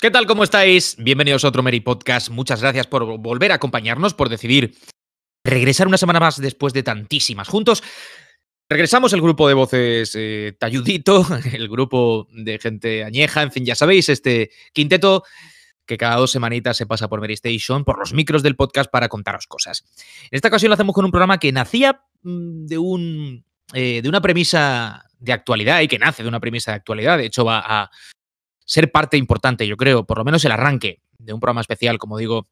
¿Qué tal? ¿Cómo estáis? Bienvenidos a otro Mary Podcast. Muchas gracias por volver a acompañarnos, por decidir regresar una semana más después de tantísimas juntos. Regresamos el grupo de voces eh, Talludito, el grupo de gente añeja, en fin, ya sabéis, este quinteto que cada dos semanitas se pasa por Mary Station, por los micros del podcast para contaros cosas. En esta ocasión lo hacemos con un programa que nacía mm, de, un, eh, de una premisa de actualidad y que nace de una premisa de actualidad. De hecho, va a ser parte importante, yo creo, por lo menos el arranque de un programa especial, como digo,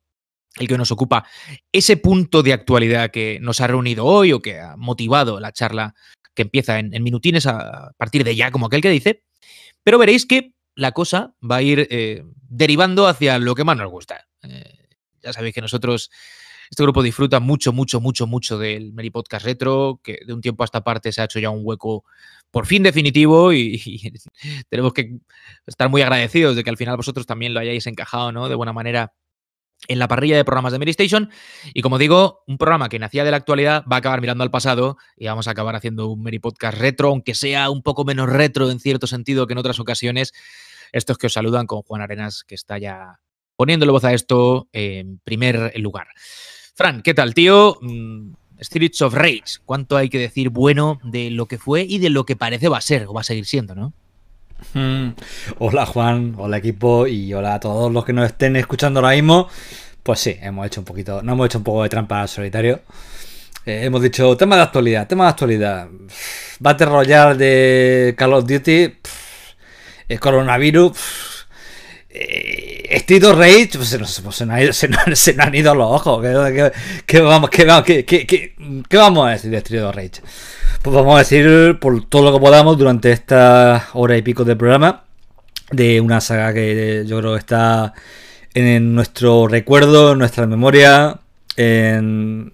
el que nos ocupa, ese punto de actualidad que nos ha reunido hoy o que ha motivado la charla que empieza en, minutines a partir de ya, como aquel que dice, pero veréis que la cosa va a ir eh, derivando hacia lo que más nos gusta. Eh, ya sabéis que nosotros, este grupo disfruta mucho, mucho, mucho, mucho del Meri Podcast Retro, que de un tiempo a esta parte se ha hecho ya un hueco por fin definitivo y, tenemos que estar muy agradecidos de que al final vosotros también lo hayáis encajado, ¿no? De buena manera en la parrilla de programas de Mary Station. Y como digo, un programa que nacía de la actualidad va a acabar mirando al pasado y vamos a acabar haciendo un Mary Podcast retro, aunque sea un poco menos retro en cierto sentido que en otras ocasiones. Estos que os saludan con Juan Arenas, que está ya poniéndole voz a esto en primer lugar. Fran, ¿qué tal, tío? Mm, Streets of Rage, ¿cuánto hay que decir bueno de lo que fue y de lo que parece va a ser o va a seguir siendo, no? Hmm. Hola Juan, hola equipo y hola a todos los que nos estén escuchando ahora mismo. Pues sí, hemos hecho un poquito, no hemos hecho un poco de trampa solitario. Eh, hemos dicho tema de actualidad, tema de actualidad. Battle Royale de Call of Duty, coronavirus. Street Rage, se, nos, han ido los ojos. ¿Qué, vamos, vamos a decir de Street Rage? Pues vamos a decir por todo lo que podamos durante esta hora y pico de programa de una saga que yo creo que está en nuestro recuerdo, en nuestra memoria en,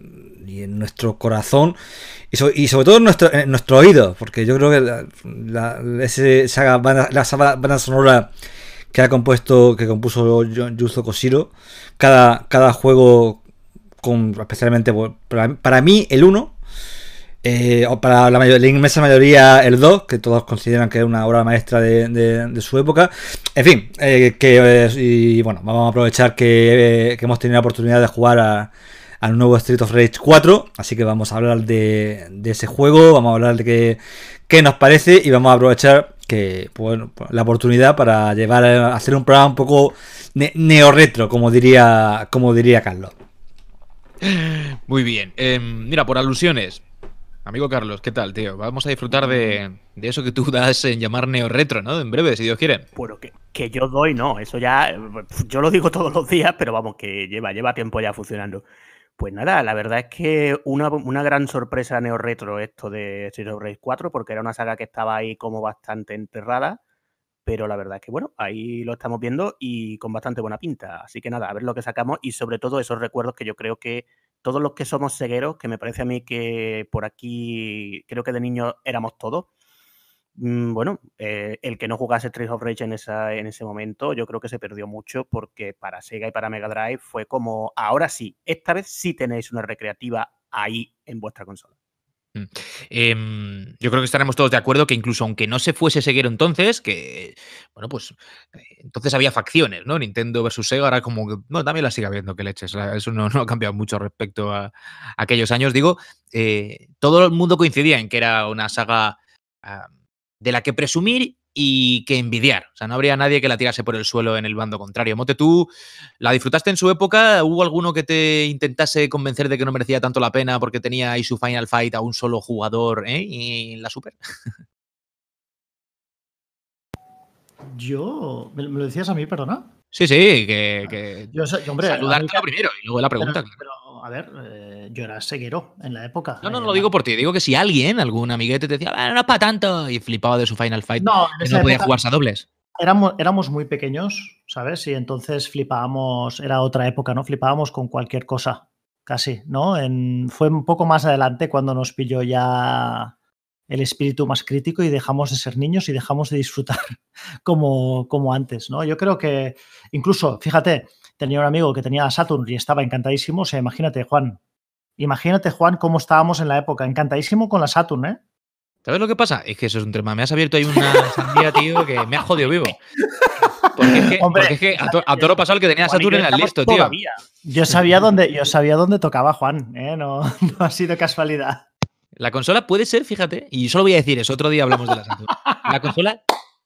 y en nuestro corazón y, sobre todo en nuestro, oído, porque yo creo que la, la saga, la saga banda sonora que ha compuesto, que compuso Yuzo Koshiro. Cada, cada juego, con, especialmente pues, para, mí, el 1. Eh, o para la, mayor, la, inmensa mayoría el 2, que todos consideran que es una obra maestra de, su época. En fin, eh, que eh, y bueno, vamos a aprovechar que, hemos tenido la oportunidad de jugar al nuevo Street of Rage 4, así que vamos a hablar de, de ese juego, vamos a hablar de qué, qué nos parece y vamos a aprovechar bueno, la oportunidad para llevar a hacer un programa un poco neo-retro, como diría, como diría Carlos. Muy bien. Em, mira, por alusiones. Amigo Carlos, ¿qué tal, tío? Vamos a disfrutar de, de eso que tú das en llamar neo-retro, ¿no? En breve, si Dios quiere. Bueno, que, que, yo doy, no. Eso ya. Yo lo digo todos los días, pero vamos, que lleva, lleva tiempo ya funcionando. Pues nada, la verdad es que una, gran sorpresa neo-retro esto de Street of Rage 4, porque era una saga que estaba ahí como bastante enterrada, pero la verdad es que bueno, ahí lo estamos viendo y con bastante buena pinta. Así que nada, a ver lo que sacamos y sobre todo esos recuerdos que yo creo que todos los que somos cegueros, que me parece a mí que por aquí creo que de niños éramos todos, Mm, bueno, eh, el que no jugase Trace of Rage en, en ese momento, yo creo que se perdió mucho porque para Sega y para Mega Drive fue como, ahora sí, esta vez sí tenéis una recreativa ahí en vuestra consola. Mm. Em, yo creo que estaremos todos de acuerdo que incluso aunque no se fuese Seguero entonces, que bueno, pues eh, entonces había facciones, ¿no? Nintendo versus Sega, ahora como no, también la siga habiendo que leches. Eso no, ha cambiado mucho respecto a, aquellos años. Digo, eh, todo el mundo coincidía en que era una saga de la que presumir y que envidiar. O sea, no habría nadie que la tirase por el suelo en el bando contrario. Mote, tú la disfrutaste en su época. ¿Hubo alguno que te intentase convencer de que no merecía tanto la pena porque tenía ahí su Final Fight a un solo jugador eh, en la Super? Yo. ¿Me lo decías a mí, perdona? Sí, sí, que. Yo, primero y luego la pregunta a ver, eh, yo era seguero en la época. No, no, eh, lo digo por ti, digo que si alguien, algún amiguete te decía, no es para tanto, y flipaba de su Final Fight, no, no podía jugarse a dobles. Éramos, éramos, muy pequeños, ¿sabes? Y entonces flipábamos, era otra época, ¿no? Flipábamos con cualquier cosa, casi, ¿no? En, fue un poco más adelante cuando nos pilló ya el espíritu más crítico y dejamos de ser niños y dejamos de disfrutar como, como antes, ¿no? Yo creo que incluso, fíjate, tenía un amigo que tenía Saturn y estaba encantadísimo. O sea, imagínate, Juan. Imagínate, Juan, cómo estábamos en la época. Encantadísimo con la Saturn, ¿eh? ¿Sabes lo que pasa? Es que eso es un tema. Me has abierto ahí una sandía, tío, que me ha jodido vivo. Porque es que, a, todo lo pasado el que tenía Saturn era listo, tío. Yo sabía dónde, yo sabía dónde tocaba Juan, ¿eh? no, ha sido casualidad. La consola puede ser, fíjate, y solo voy a decir eso, otro día hablamos de la Saturn. La consola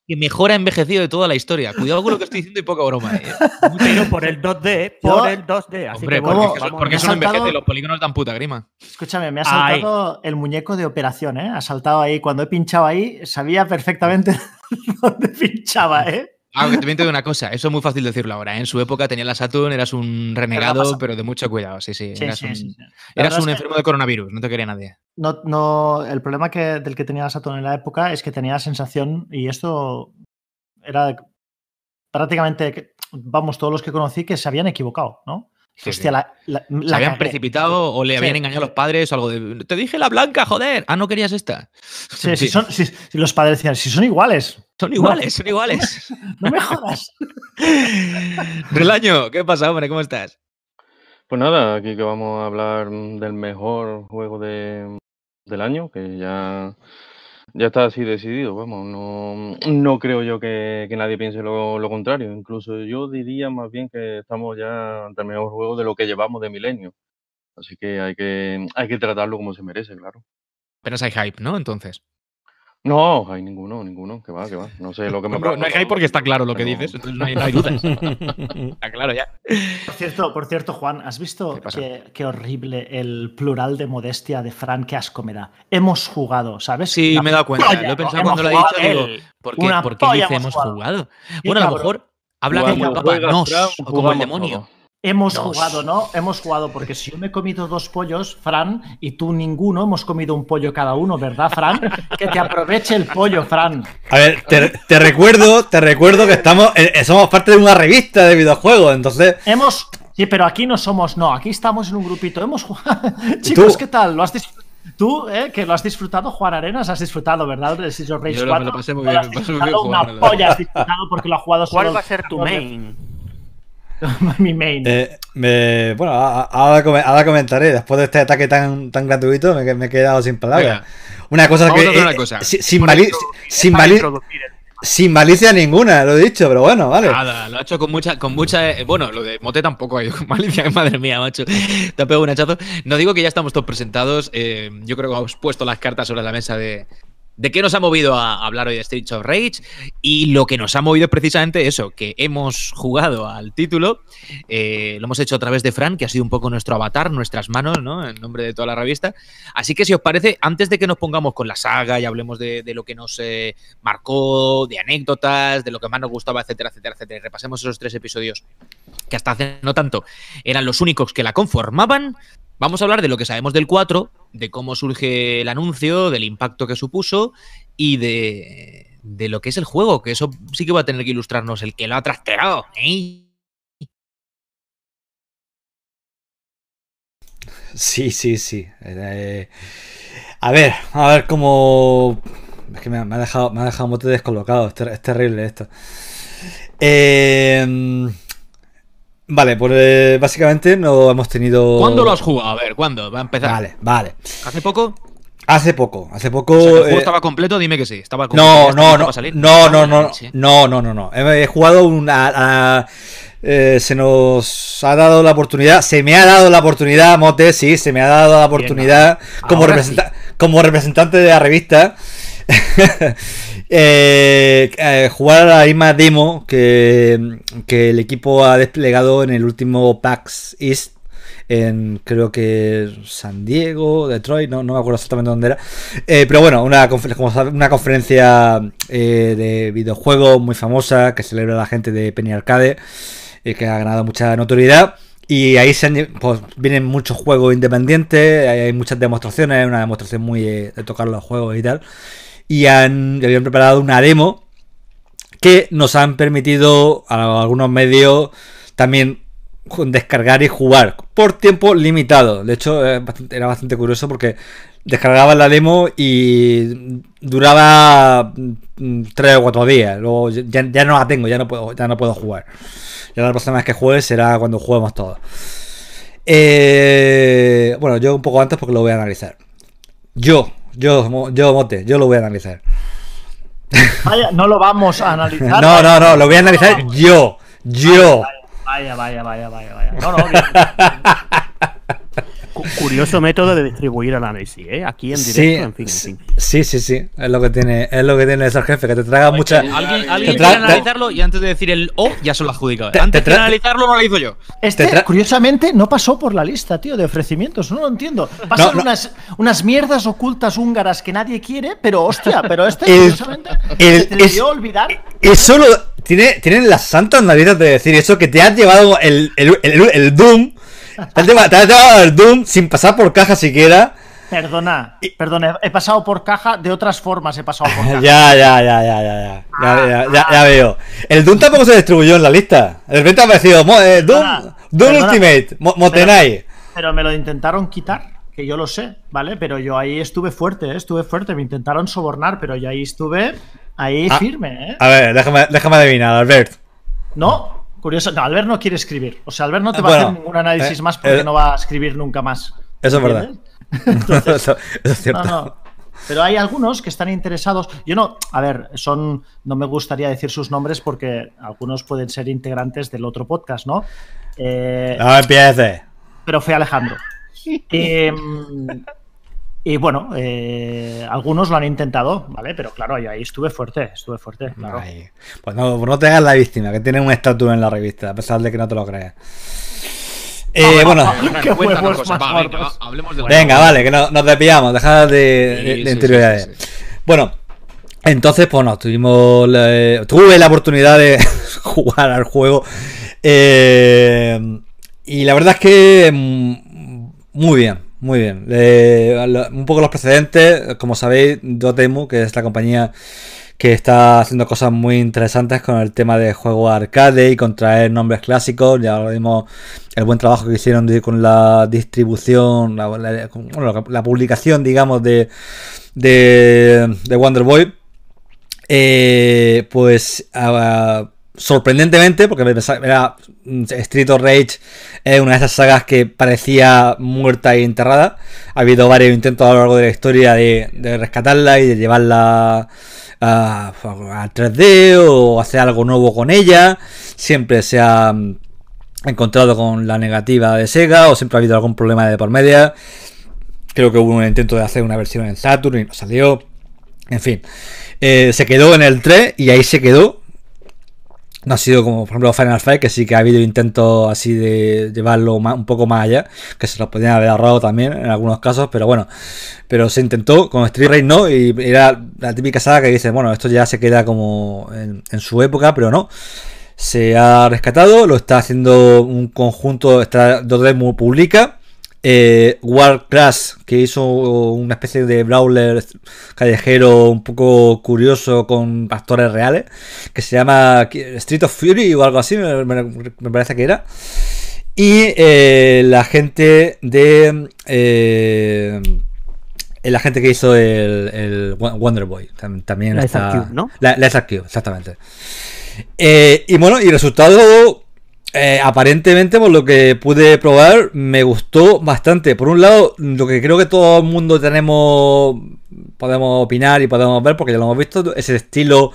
y mejor ha envejecido de toda la historia. Cuidado con lo que estoy diciendo y poca broma. ¿eh? Pero por el 2D, por el 2D. Hombre, porque, son los polígonos dan puta grima. Escúchame, me ha saltado el muñeco de operación, ¿eh? Ha saltado ahí. Cuando he pinchado ahí, sabía perfectamente dónde pinchaba, ¿eh? Aunque ah, te te de una cosa, eso es muy fácil decirlo ahora. ¿eh? En su época tenía la Saturn, eras un renegado, pero, de mucho cuidado, sí, sí. eras un, enfermo de coronavirus, no te quería nadie. No, no, el problema del que tenía la Saturn en la época es que tenía la sensación, y esto era prácticamente, vamos, todos los que conocí que se habían equivocado, ¿no? la, ¿Se habían precipitado o le habían engañado los padres o algo de. Te dije la blanca, joder. Ah, no querías esta. Sí, los padres decían, si son iguales. Son iguales, son iguales. No me jodas. Relaño, ¿qué pasa, hombre? ¿Cómo estás? Pues nada, aquí que vamos a hablar del mejor juego del año, que ya ya está así decidido, vamos, no, no creo yo que, nadie piense lo, contrario, incluso yo diría más bien que estamos ya ante el mejor juego de lo que llevamos de milenio, así que hay que, hay que tratarlo como se merece, claro. Pero hay hype, ¿no? Entonces. No, hay ninguno, ninguno, que va, que va. No sé lo que me No, hay porque está claro lo que dices, entonces no hay, dudas. está claro ya. Por cierto, por cierto, Juan, ¿has visto qué, horrible el plural de modestia de Fran que asco me Hemos jugado, ¿sabes? Sí, me he dado cuenta. lo he pensado cuando lo he dicho, digo, ¿por qué, ¿por qué dice hemos jugado? Bueno, a lo mejor habla el Papá Nos o como el demonio. Hemos jugado, ¿no? Hemos jugado, porque si yo me he comido dos pollos, Fran, y tú ninguno, hemos comido un pollo cada uno, ¿verdad, Fran? Que te aproveche el pollo, Fran. A ver, te, recuerdo, te recuerdo que estamos, eh, eh, somos parte de una revista de videojuegos, entonces. Hemos. Sí, pero aquí no somos, no, aquí estamos en un grupito. Hemos jugado. Chicos, ¿qué tal? ¿Lo has Tú, eh, que lo has disfrutado, Juan Arenas, has disfrutado, ¿verdad? Yo 4, me lo pasé muy bien, me Una polla has disfrutado porque lo has jugado solo ¿Cuál va a ser tu main? mi main. Eh, bueno, ahora, comentaré. Después de este ataque tan, tan gratuito, me, he quedado sin palabras. Una cosa que. Sin, sin, malicia ninguna, lo he dicho, pero bueno, vale. Nada, lo ha hecho con mucha. Con mucha eh, bueno, lo de Mote tampoco ha ido con malicia, madre mía, macho. Te ha pegado un hachazo. No digo que ya estamos todos presentados. Eh, yo creo que os puesto las cartas sobre la mesa de, ¿De qué nos ha movido a hablar hoy de street of Rage? Y lo que nos ha movido es precisamente eso, que hemos jugado al título, eh, lo hemos hecho a través de Fran, que ha sido un poco nuestro avatar, nuestras manos, ¿no? En nombre de toda la revista. Así que si os parece, antes de que nos pongamos con la saga y hablemos de, lo que nos eh, marcó, de anécdotas, de lo que más nos gustaba, etcétera, etcétera, etcétera, y repasemos esos tres episodios que hasta hace no tanto eran los únicos que la conformaban, Vamos a hablar de lo que sabemos del 4, de cómo surge el anuncio, del impacto que supuso y de, de lo que es el juego, que eso sí que va a tener que ilustrarnos el que lo ha trasteado. ¿eh? Sí, sí, sí. Eh, a ver, a ver cómo. Es que me, ha dejado, me ha dejado un bote descolocado. Es, es terrible esto. Eh, Vale, pues eh, básicamente no hemos tenido. ¿Cuándo lo has jugado? A ver, ¿cuándo? Va a empezar. Vale, vale. ¿Hace poco? Hace poco, hace poco. el juego eh, estaba completo, dime que sí. Estaba completo. No, no, no, ah, no, no, no, no, no, no, He jugado una. Eh, se nos ha dado la oportunidad, se me ha dado la oportunidad, Mote, sí, se me ha dado la oportunidad como, representa como representante de la revista Eh, eh, jugar a la misma demo que, el equipo ha desplegado en el último PAX East. En creo que San Diego, Detroit, no, no me acuerdo exactamente dónde era. Eh, pero bueno, una, una conferencia de videojuegos muy famosa que celebra la gente de Penny Arcade, que ha ganado mucha notoriedad. Y ahí se pues, vienen muchos juegos independientes, hay muchas demostraciones, una demostración muy de tocar los juegos y tal y han, habían preparado una demo que nos han permitido a algunos medios también descargar y jugar por tiempo limitado. De hecho, eh, era bastante curioso porque descargaba la demo y duraba 3 mm, o 4 días. Luego ya, no la tengo, ya no puedo, ya no puedo jugar. Ya la próxima vez que juegue será cuando juguemos todos. Eh, bueno, yo un poco antes porque lo voy a analizar. Yo, yo, yo mote, yo lo voy a analizar. Vaya, no lo vamos a analizar. no, no, no, lo voy a analizar yo. Yo. Vaya, vaya, vaya, vaya, vaya. No, no, bien. Curioso método de distribuir análisis, ¿eh? Aquí en directo, sí, en, fin, en Sí, sí, sí. Es lo que tiene, es lo que tiene que te traga mucha. Alguien, alguien analizarlo y antes de decir el O, ya se lo adjudicado. antes de analizarlo, no lo hizo yo. Este, curiosamente, no pasó por la lista, tío, de ofrecimientos. No lo entiendo. Pasan Unas, mierdas ocultas húngaras que nadie quiere, pero hostia, pero este, curiosamente, el, se es, olvidar. Eso lo. Tiene, tienen las santas narices de decir eso que te has llevado el Doom te has el Doom sin pasar por caja siquiera. Perdona, perdona, he pasado por caja de otras formas, he pasado por caja. ya, ya, ya, ya, ya, ya, ya, ya, veo. El Doom tampoco se distribuyó en la lista. De repente ha aparecido eh, Doom, Doom Ultimate, pero, Motenai. Pero me lo intentaron quitar, que yo lo sé, ¿vale? Pero yo ahí estuve fuerte, eh, estuve fuerte, me intentaron sobornar, pero yo ahí estuve ahí ah, firme, ¿eh? A ver, déjame, déjame adivinar, Albert. No, curioso. No, Albert no quiere escribir. O sea, Albert no te va a hacer ningún análisis eh, más porque eh, no va a escribir nunca más. Eso es verdad. eso, es cierto. Pero hay algunos que están interesados. Yo no, a ver, son, no me gustaría decir sus nombres porque algunos pueden ser integrantes del otro podcast, ¿no? Eh, empiece. Pero fue Alejandro. Y bueno, eh, algunos lo han intentado, ¿vale? Pero claro, ahí estuve fuerte, estuve fuerte. Pues, pues no, tengas te la víctima, que tiene un estatus en la revista, a pesar de que no te lo creas. Eh, ah, bueno, ah, venga, vale, que no, nos despillamos, dejad de, bueno, entonces, pues no, tuvimos eh, tuve la oportunidad de jugar al juego. Eh, y la verdad es que mm, muy bien, muy bien. Eh, un poco los precedentes. Como sabéis, Dotemu, que es la compañía que está haciendo cosas muy interesantes con el tema de juego arcade y contraer nombres clásicos. Ya lo vimos el buen trabajo que hicieron con la distribución, la, publicación, digamos, de, de, Wonder Boy. Eh, pues ah, sorprendentemente, porque era mm, Street of Rage es una de esas sagas que parecía muerta y enterrada. Ha habido varios intentos a lo largo de la historia de, rescatarla y de llevarla a, 3D o hacer algo nuevo con ella. Siempre se ha mm, encontrado con la negativa de Sega o siempre ha habido algún problema de por media. Creo que hubo un intento de hacer una versión en Saturn y no salió. En fin, eh, se quedó en el 3 y ahí se quedó no ha sido como, por ejemplo, Final Fight, que sí que ha habido intentos así de llevarlo un poco más allá, que se lo podían haber ahorrado también en algunos casos, pero bueno. Pero se intentó, con Street Race no, y era la típica saga que dice, bueno, esto ya se queda como en, su época, pero no se ha rescatado, lo está haciendo un conjunto, está 2 muy publica, eh, Crash, que hizo una especie de brawler callejero un poco curioso con actores reales, que se llama Street of Fury o algo así, me, parece que era. Y eh, la gente de... Eh, la gente que hizo el, el Wonder Boy también la está. ¿no? La, la exactamente. Eh, y bueno, y resultado eh, aparentemente, por lo que pude probar, me gustó bastante. Por un lado, lo que creo que todo el mundo tenemos, podemos opinar y podemos ver, porque ya lo hemos visto, es el estilo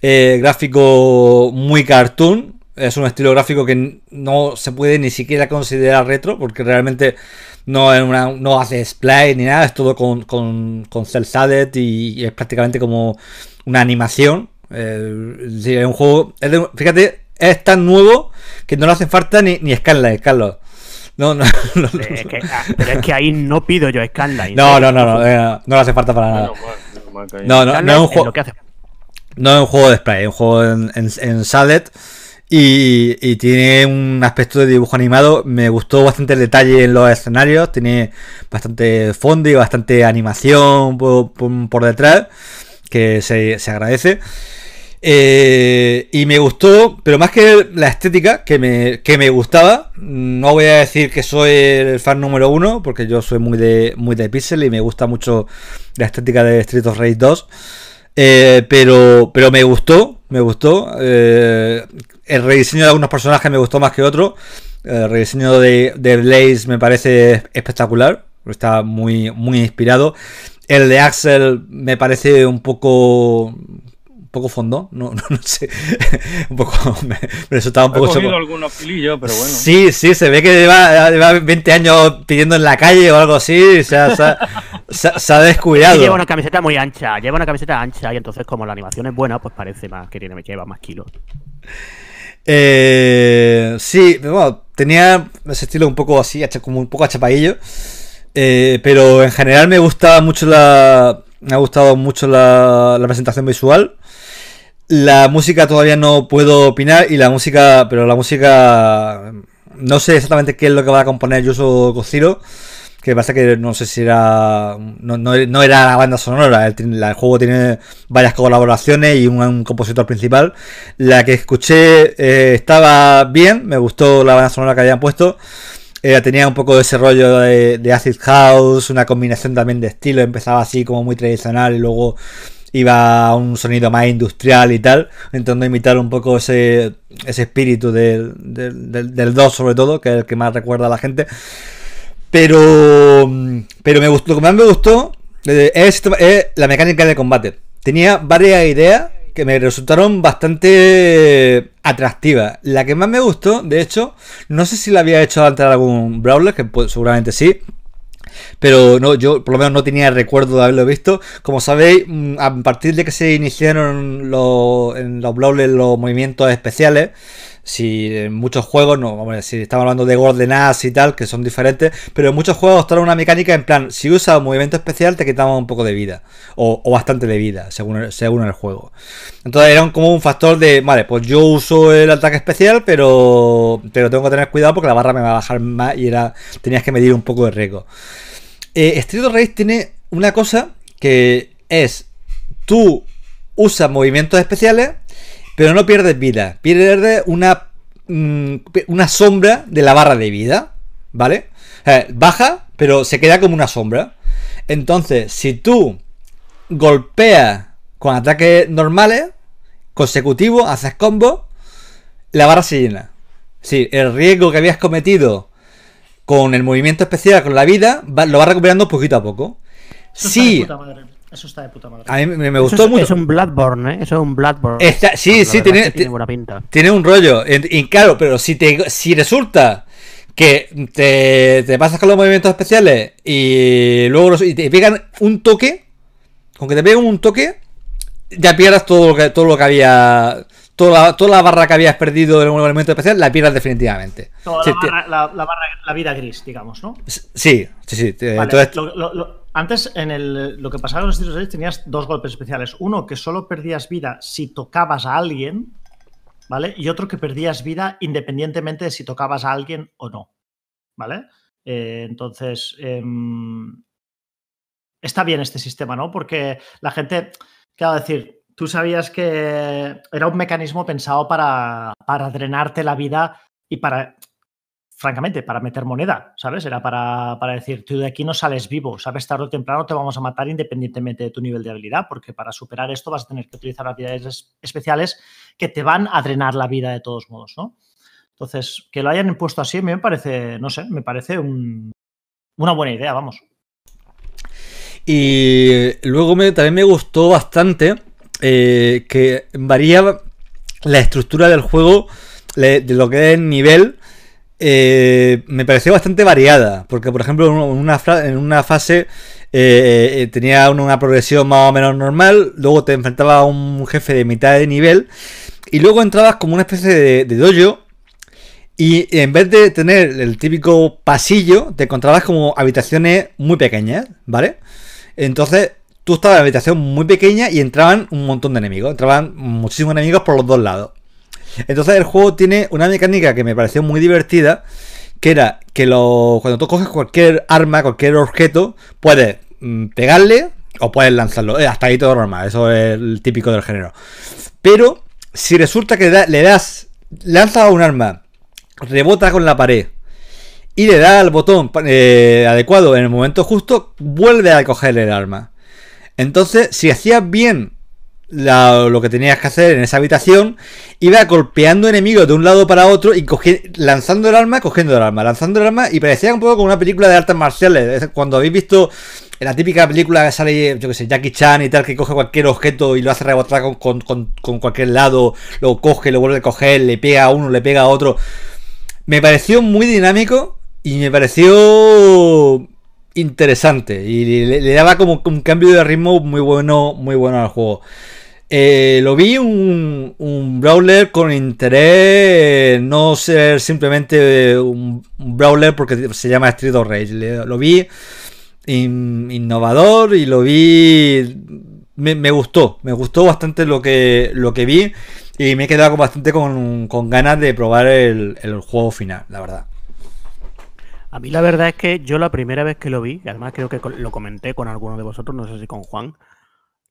eh, gráfico muy cartoon. Es un estilo gráfico que no se puede ni siquiera considerar retro, porque realmente no, es una, no hace splay ni nada, es todo con, con, cel y, es prácticamente como una animación. Eh, es un juego, fíjate, es tan nuevo que no le hace falta ni, ni scanline, Carlos. No, no, ah, pero es que ahí no pido yo scanline. No, no, no, no, eh, no, le hace falta para nada. No, no, no es un juego. No es un juego de spray, es un juego en, en, Y, tiene un aspecto de dibujo animado. Me gustó bastante el detalle en los escenarios. Tiene bastante fondo y bastante animación por, por detrás. Que se, se agradece. Eh, y me gustó, pero más que la estética, que me, que me gustaba, no voy a decir que soy el fan número uno, porque yo soy muy de, muy de pixel y me gusta mucho la estética de Street of Rage 2. Eh, pero, pero me gustó, me gustó. Eh, el rediseño de algunos personajes me gustó más que otro. El rediseño de, Blaze me parece espectacular. Está muy, muy inspirado. El de Axel me parece un poco poco fondo, no, no, sé. un poco. Me, resultaba un poco. He pero bueno. Sí, sí, se ve que lleva, 20 años pidiendo en la calle o algo así. O sea, se, ha, descuidado. lleva una camiseta muy ancha, lleva una camiseta ancha y entonces, como la animación es buena, pues parece más que tiene, lleva más kilos. Eh, sí, bueno, tenía ese estilo un poco así, como un poco achapadillo. Eh, pero en general me gusta mucho la. Me ha gustado mucho la, la presentación visual. La música todavía no puedo opinar y la música, pero la música mm, no sé exactamente qué es lo que va a componer Yuso cociro que pasa que no sé si era no, no, era la banda sonora, el, juego tiene varias colaboraciones y un, compositor principal. La que escuché eh, estaba bien, me gustó la banda sonora que habían puesto. Eh, tenía un poco de ese rollo de, acid house, una combinación también de estilo, empezaba así como muy tradicional y luego iba a un sonido más industrial y tal, intentando imitar un poco ese, espíritu del, del, 2 sobre todo, que es el que más recuerda a la gente. Pero, mm, pero me gustó, lo que más me gustó eh, es, la mecánica de combate. Tenía varias ideas que me resultaron bastante atractivas. La que más me gustó, de hecho, no sé si la había hecho antes algún Brawler, que seguramente sí, pero no, yo por lo menos no tenía recuerdo de haberlo visto. Como sabéis, mm, a partir de que se iniciaron los, en los Brawlers los movimientos especiales, si en muchos juegos, no, si estamos hablando de nas y tal, que son diferentes, pero en muchos juegos trae una mecánica en plan, si usas un movimiento especial te quitamos un poco de vida, o, bastante de vida, según, el juego. Entonces era como un factor de, vale, pues yo uso el ataque especial, pero, pero tengo que tener cuidado porque la barra me va a bajar más y era, tenías que medir un poco de riesgo. Eh, Street of tiene una cosa que es, tú usas movimientos especiales, pero no pierdes vida, pierdes una, mm, una sombra de la barra de vida, ¿vale? Eh, baja, pero se queda como una sombra. Entonces, si tú golpeas con ataques normales, consecutivos, haces combo, la barra se llena. Sí, el riesgo que habías cometido con el movimiento especial, con la vida, lo vas recuperando poquito a poco. Si eso está de puta madre. A mí me, gustó mucho. Es un Bloodborne, ¿eh? Eso es un Bloodborne. sí, sí, tiene, tiene, buena pinta. Tiene un rollo. Y, claro, pero si, si resulta que te, te, pasas con los movimientos especiales y luego te pegan un toque, con que te pegan un toque, ya pierdas todo lo que, todo lo que había. Toda la, toda la barra que habías perdido en un movimiento especial la pierdas definitivamente. Toda la, la, vida gris, digamos, ¿no? Sí, sí, sí. entonces, antes, en el, lo que pasaba en los estilos de tenías dos golpes especiales. Uno, que solo perdías vida si tocabas a alguien, ¿vale? Y otro, que perdías vida independientemente de si tocabas a alguien o no, ¿vale? Eh, entonces, em, está bien este sistema, ¿no? Porque la gente, claro, decir, tú sabías que era un mecanismo pensado para, para drenarte la vida y para francamente, para meter moneda, ¿sabes? Era para, decir, tú de aquí no sales vivo, ¿sabes? Tarde o temprano te vamos a matar independientemente de tu nivel de habilidad, porque para superar esto vas a tener que utilizar habilidades especiales que te van a drenar la vida de todos modos, ¿no? Entonces, que lo hayan impuesto así, a mí me parece, no sé, me parece una buena idea, vamos. Y luego me, también me gustó bastante eh, que varía la estructura del juego de lo que es nivel eh, me pareció bastante variada, porque por ejemplo en una, en una fase eh, eh, tenía una progresión más o menos normal, luego te enfrentaba a un jefe de mitad de nivel y luego entrabas como una especie de, de dojo y en vez de tener el típico pasillo, te encontrabas como habitaciones muy pequeñas, ¿vale? Entonces tú estabas en una habitación muy pequeña y entraban un montón de enemigos, entraban muchísimos enemigos por los dos lados. Entonces el juego tiene una mecánica que me pareció muy divertida, que era que lo, cuando tú coges cualquier arma, cualquier objeto, puedes mm, pegarle o puedes lanzarlo. Eh, hasta ahí todo normal, eso es el típico del género. Pero si resulta que le das, lanzas un arma, rebota con la pared y le da al botón eh, adecuado en el momento justo, vuelve a coger el arma. Entonces, si hacías bien la, lo que tenías que hacer en esa habitación, iba golpeando enemigos de un lado para otro y lanzando el arma, cogiendo el arma, lanzando el arma, y parecía un poco como una película de artes marciales. Cuando habéis visto en la típica película que sale, yo que sé, Jackie Chan y tal, que coge cualquier objeto y lo hace rebotar con, con, con cualquier lado, lo coge, lo vuelve a coger, le pega a uno, le pega a otro. Me pareció muy dinámico y me pareció interesante y le, daba como un cambio de ritmo muy bueno, muy bueno al juego. Eh, lo vi un, un, brawler con interés, no ser simplemente un, brawler porque se llama Street of Rage. Lo vi innovador y lo vi... Me, gustó, me gustó bastante lo que, lo que vi y me he quedado bastante con, ganas de probar el juego final, la verdad. A mí la verdad es que yo la primera vez que lo vi, y además creo que lo comenté con alguno de vosotros, no sé si con Juan,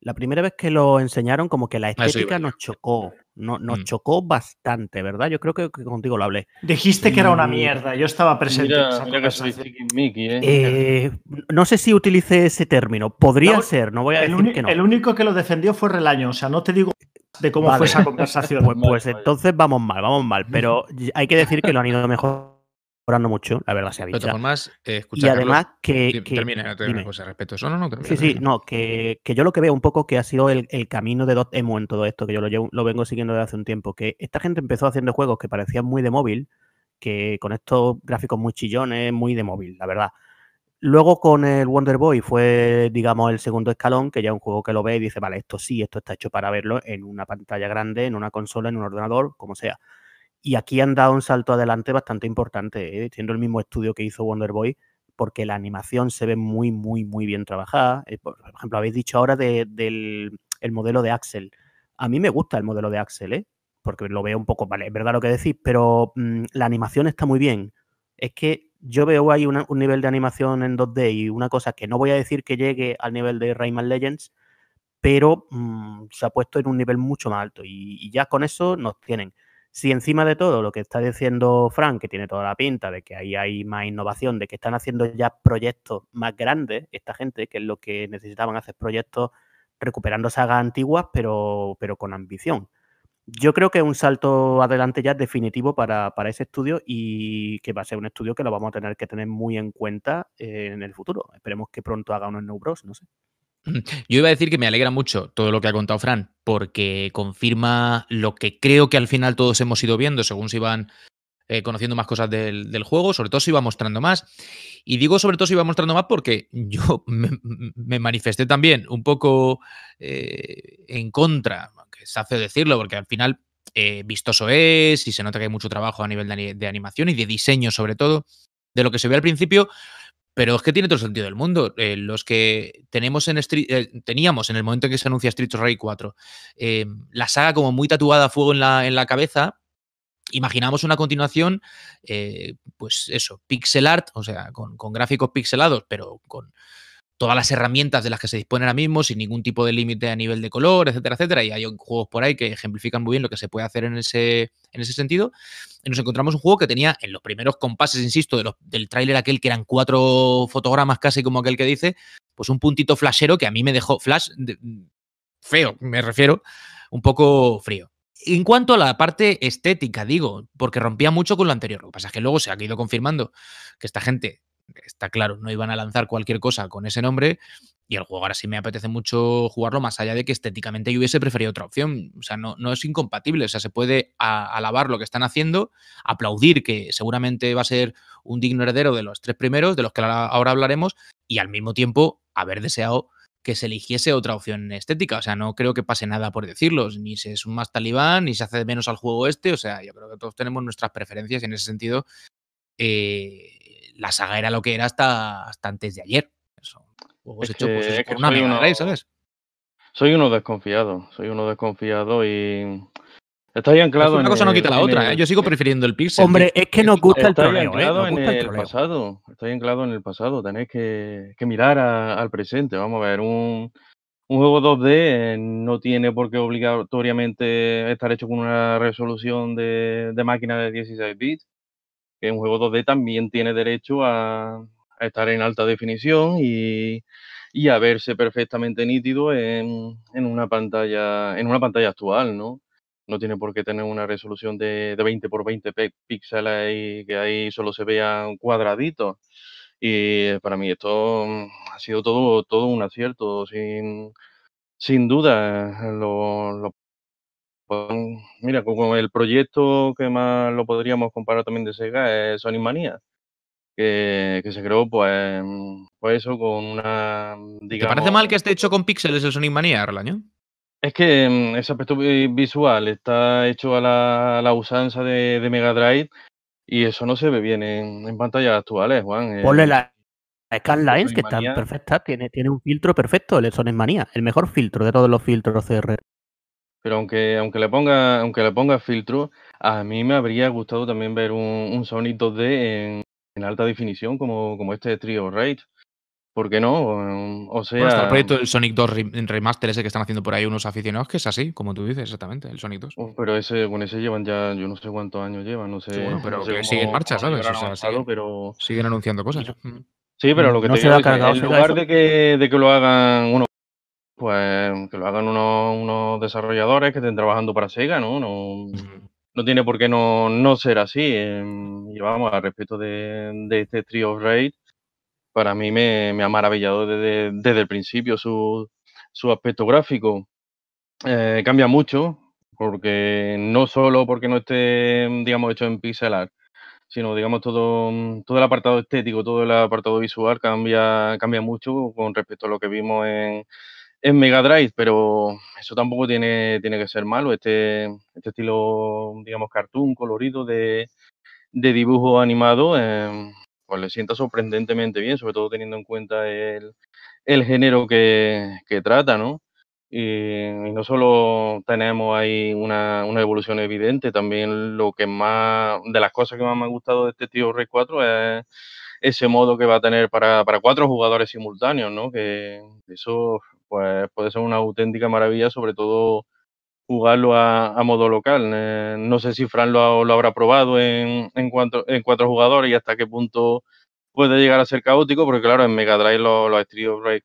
la primera vez que lo enseñaron como que la ah, estética nos chocó, nos mm. chocó bastante, ¿verdad? Yo creo que, contigo lo hablé. Dijiste que era una mm. mierda, yo estaba presente. ¿eh? Eh, no sé si utilicé ese término, podría ser, no voy a decir que no. El único que lo defendió fue Relaño, o sea, no te digo de cómo fue esa conversación. pues, pues entonces vamos mal, vamos mal, pero hay que decir que lo han ido mejor mejorando mucho, la verdad se ha dicho. y además que, que, Termina, no una cosa respecto eso. No, no, termina, sí, sí, no, que, que, yo lo que veo un poco que ha sido el, el camino de Dotemu en todo esto, que yo lo, lo vengo siguiendo desde hace un tiempo, que esta gente empezó haciendo juegos que parecían muy de móvil, que con estos gráficos muy chillones, muy de móvil, la verdad. Luego con el Wonder Boy fue, digamos, el segundo escalón, que ya un juego que lo ve y dice, vale, esto sí, esto está hecho para verlo en una pantalla grande, en una consola, en un ordenador, como sea. Y aquí han dado un salto adelante bastante importante, ¿eh? siendo el mismo estudio que hizo Wonder Boy, porque la animación se ve muy, muy, muy bien trabajada. Eh, por ejemplo, habéis dicho ahora del modelo de Axel. A mí me gusta el modelo de Axel, ¿eh? porque lo veo un poco, vale, es verdad lo que decís, pero mm, la animación está muy bien. Es que yo veo ahí un nivel de animación en 2D y una cosa que no voy a decir que llegue al nivel de Rayman Legends, pero mm, se ha puesto en un nivel mucho más alto y, y ya con eso nos tienen. Si encima de todo lo que está diciendo Frank, que tiene toda la pinta de que ahí hay más innovación, de que están haciendo ya proyectos más grandes, esta gente, que es lo que necesitaban hacer proyectos recuperando sagas antiguas, pero, pero con ambición. Yo creo que es un salto adelante ya definitivo para, para, ese estudio y que va a ser un estudio que lo vamos a tener que tener muy en cuenta eh, en el futuro. Esperemos que pronto haga unos New Bros, no sé. Mm, yo iba a decir que me alegra mucho todo lo que ha contado Fran, porque confirma lo que creo que al final todos hemos ido viendo según se iban eh, conociendo más cosas del, juego, sobre todo se iba mostrando más. Y digo sobre todo se iba mostrando más porque yo me, manifesté también un poco eh, en contra, que se hace decirlo, porque al final eh, vistoso es y se nota que hay mucho trabajo a nivel de, de animación y de diseño sobre todo, de lo que se ve al principio, pero es que tiene todo el sentido del mundo. Eh, los que tenemos en eh, teníamos en el momento en que se anuncia Street of Rage 4, eh, la saga como muy tatuada a fuego en la, cabeza, imaginamos una continuación, pues eso, pixel art, o sea, con, con gráficos pixelados, pero con, todas las herramientas de las que se dispone ahora mismo, sin ningún tipo de límite a nivel de color, etcétera, etcétera. Y hay juegos por ahí que ejemplifican muy bien lo que se puede hacer en ese, en ese sentido. Y nos encontramos un juego que tenía en los primeros compases, insisto, del tráiler aquel que eran cuatro fotogramas casi como aquel que dice, pues un puntito flashero que a mí me dejó flash feo, me refiero, un poco frío. En cuanto a la parte estética, digo, porque rompía mucho con lo anterior. Lo que pasa es que luego se ha ido confirmando que esta gente está claro, no iban a lanzar cualquier cosa con ese nombre. Y el juego ahora sí me apetece mucho jugarlo, más allá de que estéticamente yo hubiese preferido otra opción. O sea, no, no es incompatible. O sea, se puede alabar lo que están haciendo, aplaudir que seguramente va a ser un digno heredero de los tres primeros, de los que ahora hablaremos, y al mismo tiempo haber deseado que se eligiese otra opción estética. O sea, no creo que pase nada por decirlos, Ni se es un más talibán, ni se hace menos al juego este. O sea, yo creo que todos tenemos nuestras preferencias y en ese sentido. Eh, la saga era lo que era hasta, antes de ayer. juegos hechos pues, una ¿sabes? Soy uno desconfiado, soy uno desconfiado y... Estoy anclado pues Una cosa no quita la otra, ¿eh? yo sigo prefiriendo el Pixel. Hombre, es que nos gusta el troleo, ¿eh? el, pasado, estoy anclado en el pasado, tenéis que, mirar al presente. Vamos a ver, un, juego 2D eh, no tiene por qué obligatoriamente estar hecho con una resolución de máquina de 16 bits un juego 2D también tiene derecho a, estar en alta definición y, a verse perfectamente nítido en, una pantalla, en una pantalla actual, ¿no? No tiene por qué tener una resolución de, 20 por 20 píxeles y que ahí solo se vean cuadraditos. Y para mí esto mm, ha sido todo, todo un acierto. Sin, duda, los mira, con el proyecto que más lo podríamos comparar también de Sega es Sonic Mania, que, se creó pues, mm, eso con una... Mm, ¿Te parece mal que esté hecho con píxeles el Sonic Mania, Arlaño? Es que mm, ese aspecto visual está hecho a la, usanza de, Mega Drive y eso no se ve bien en, pantallas actuales, Juan. Eh. Ponle la, Scanlines, que está perfecta, tiene, tiene un filtro perfecto, el Sonic Mania, el mejor filtro de todos los filtros CR. Pero aunque, aunque, le ponga, aunque le ponga filtro, a mí me habría gustado también ver un, Sonic 2D en, alta definición como, como este Trio Raid. ¿Por qué no? O sea. el proyecto Sonic 2 Remaster ese que están haciendo por ahí unos aficionados, que es así, como tú dices, exactamente, el Sonic 2. Pero ese, con ese llevan ya, yo no sé cuántos años llevan, no sé. pero siguen en marcha, ¿sabes? pero... siguen anunciando cosas. Sí, pero mm. lo que no te digo es, en lugar de que, de que lo hagan uno pues que lo hagan unos, unos desarrolladores que estén trabajando para Sega, ¿no? No, no tiene por qué no, ser así. Eh, y vamos, al respecto de, este Trio of Raid, para mí me, me ha maravillado desde, el principio su, aspecto gráfico. Eh, cambia mucho, porque no solo porque no esté, digamos, hecho en pixel art, sino, digamos, todo, todo el apartado estético, todo el apartado visual cambia, cambia mucho con respecto a lo que vimos en es Mega Drive, pero eso tampoco tiene, tiene que ser malo. Este, este estilo, digamos, cartoon colorido de, dibujo animado, eh, pues le sienta sorprendentemente bien, sobre todo teniendo en cuenta el, género que, trata, ¿no? Y, no solo tenemos ahí una, evolución evidente, también lo que más, de las cosas que más me ha gustado de este Tío Rey 4 es ese modo que va a tener para, para cuatro jugadores simultáneos, ¿no? Que eso pues, puede ser una auténtica maravilla, sobre todo jugarlo a, modo local. Eh, no sé si Fran lo, lo habrá probado en, en, cuatro, en cuatro jugadores y hasta qué punto puede llegar a ser caótico, porque claro, en Mega Drive los, los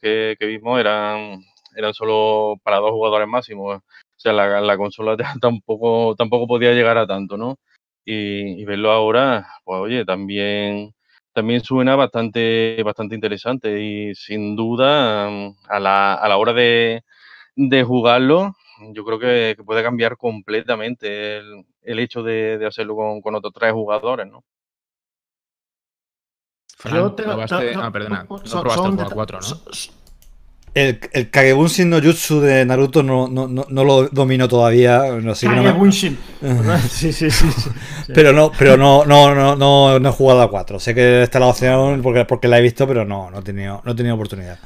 que, que, vimos eran, eran solo para dos jugadores máximo. O sea, la, consola tampoco, tampoco podía llegar a tanto, ¿no? y verlo ahora, pues oye, también también suena bastante, bastante interesante y sin duda mm, a la, hora de, jugarlo, yo creo que, puede cambiar completamente el, hecho de, hacerlo con, otros tres jugadores, ah, perdona, no probaste el ¿no? El, el Kagebunshin no Jutsu de Naruto no, lo domino todavía. No, Kagebunshin. sí, sí, sí, Pero no, pero no, no, no, he jugado a 4. Sé que está la opción porque, porque la he visto, pero no, no he tenido, no he oportunidad.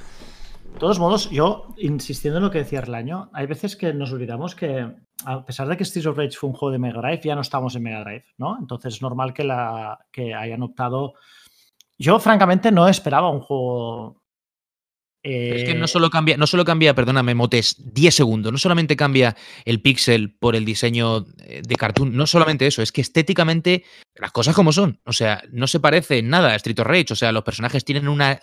De todos modos, yo, insistiendo en lo que decía año hay veces que nos olvidamos que, a pesar de que Streets of Rage fue un juego de Mega Drive, ya no estamos en Mega Drive, ¿no? Entonces es normal que, la, que hayan optado. Yo, francamente, no esperaba un juego es que no eh, solo cambia, no solo cambia, perdóname, Motes, 10 segundos, no solamente cambia el pixel por el diseño eh, de cartoon, no solamente eso, es que estéticamente las cosas como son, o sea, no se parece nada a Street of Rage, o sea, los personajes tienen una,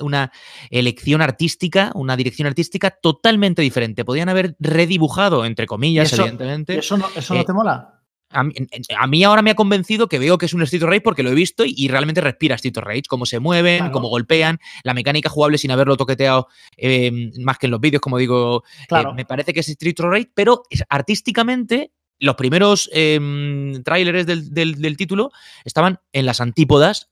elección artística, una dirección artística totalmente diferente, podían haber redibujado, entre comillas, evidentemente. eso, no, eh, te mola? A mí, ahora me ha convencido que veo que es un Street Rage porque lo he visto y, realmente respira Street Rage, cómo se mueven, cómo golpean, la mecánica jugable sin haberlo toqueteado em, más que en los vídeos, como digo, eh, me parece que es Street Rage, pero artísticamente los primeros em, trailers del, título estaban en las antípodas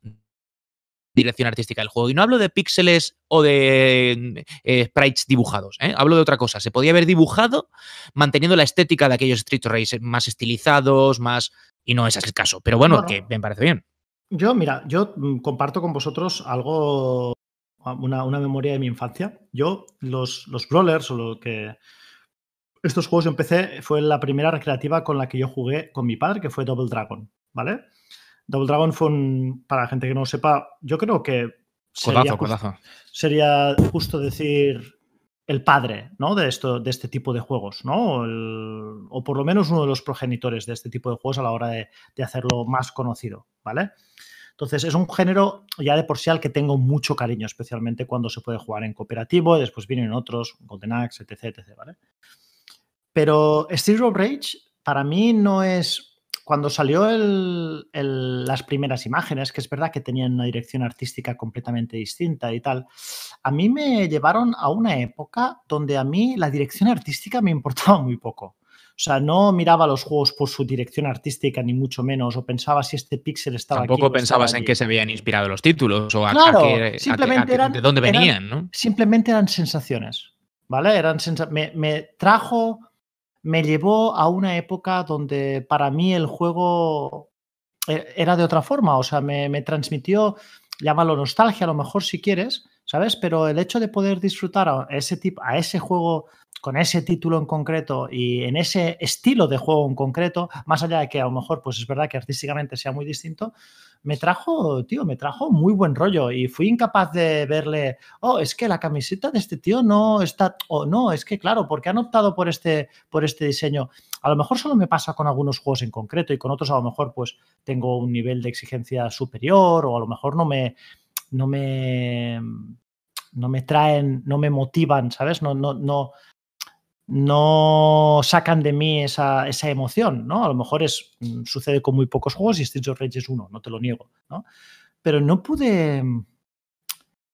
dirección artística del juego. Y no hablo de píxeles o de eh, sprites dibujados, ¿eh? hablo de otra cosa. Se podía haber dibujado manteniendo la estética de aquellos Street Race más estilizados, más... Y no ese es el caso, pero bueno, que me parece bien. Yo, mira, yo mm, comparto con vosotros algo, ah, una, memoria de mi infancia. Yo, los, los brawlers o lo que... Estos juegos yo empecé, fue la primera recreativa con la que yo jugué con mi padre, que fue Double Dragon, ¿vale? Double Dragon fue un, para la gente que no lo sepa, yo creo que sería, justo, sería justo decir el padre ¿no? de, esto, de este tipo de juegos, ¿no? o por lo menos uno de los progenitores de este tipo de juegos a la hora de, hacerlo más conocido, ¿vale? Entonces es un género ya de por sí al que tengo mucho cariño, especialmente cuando se puede jugar en cooperativo, y después vienen otros, Golden Axe, etc, ¿vale? Pero Steel Rage para mí no es cuando salió las primeras imágenes, que es verdad que tenían una dirección artística completamente distinta y tal, a mí me llevaron a una época donde a mí la dirección artística me importaba muy poco. O sea, no miraba los juegos por su dirección artística, ni mucho menos, o pensaba si este píxel estaba. Tampoco pensabas en qué se habían inspirado los títulos o de dónde venían, ¿no? Simplemente eran sensaciones, ¿vale? Eran me, me trajo me llevó a una época donde para mí el juego eh, era de otra forma, o sea, me, me transmitió, llámalo nostalgia a lo mejor si quieres, ¿sabes? Pero el hecho de poder disfrutar a ese, tipo, a ese juego con ese título en concreto y en ese estilo de juego en concreto, más allá de que a lo mejor, pues es verdad que artísticamente sea muy distinto, me trajo, tío, me trajo muy buen rollo y fui incapaz de verle, oh, es que la camiseta de este tío no está, o no, es que claro, porque han optado por este, por este diseño. A lo mejor solo me pasa con algunos juegos en concreto y con otros a lo mejor pues tengo un nivel de exigencia superior o a lo mejor no me, no me, no me traen, no me motivan, ¿sabes? No, no, no, no sacan de mí esa, emoción, ¿no? A lo mejor es, mm, sucede con muy pocos juegos y Streets of Rage es uno, no te lo niego, ¿no? Pero no pude mm,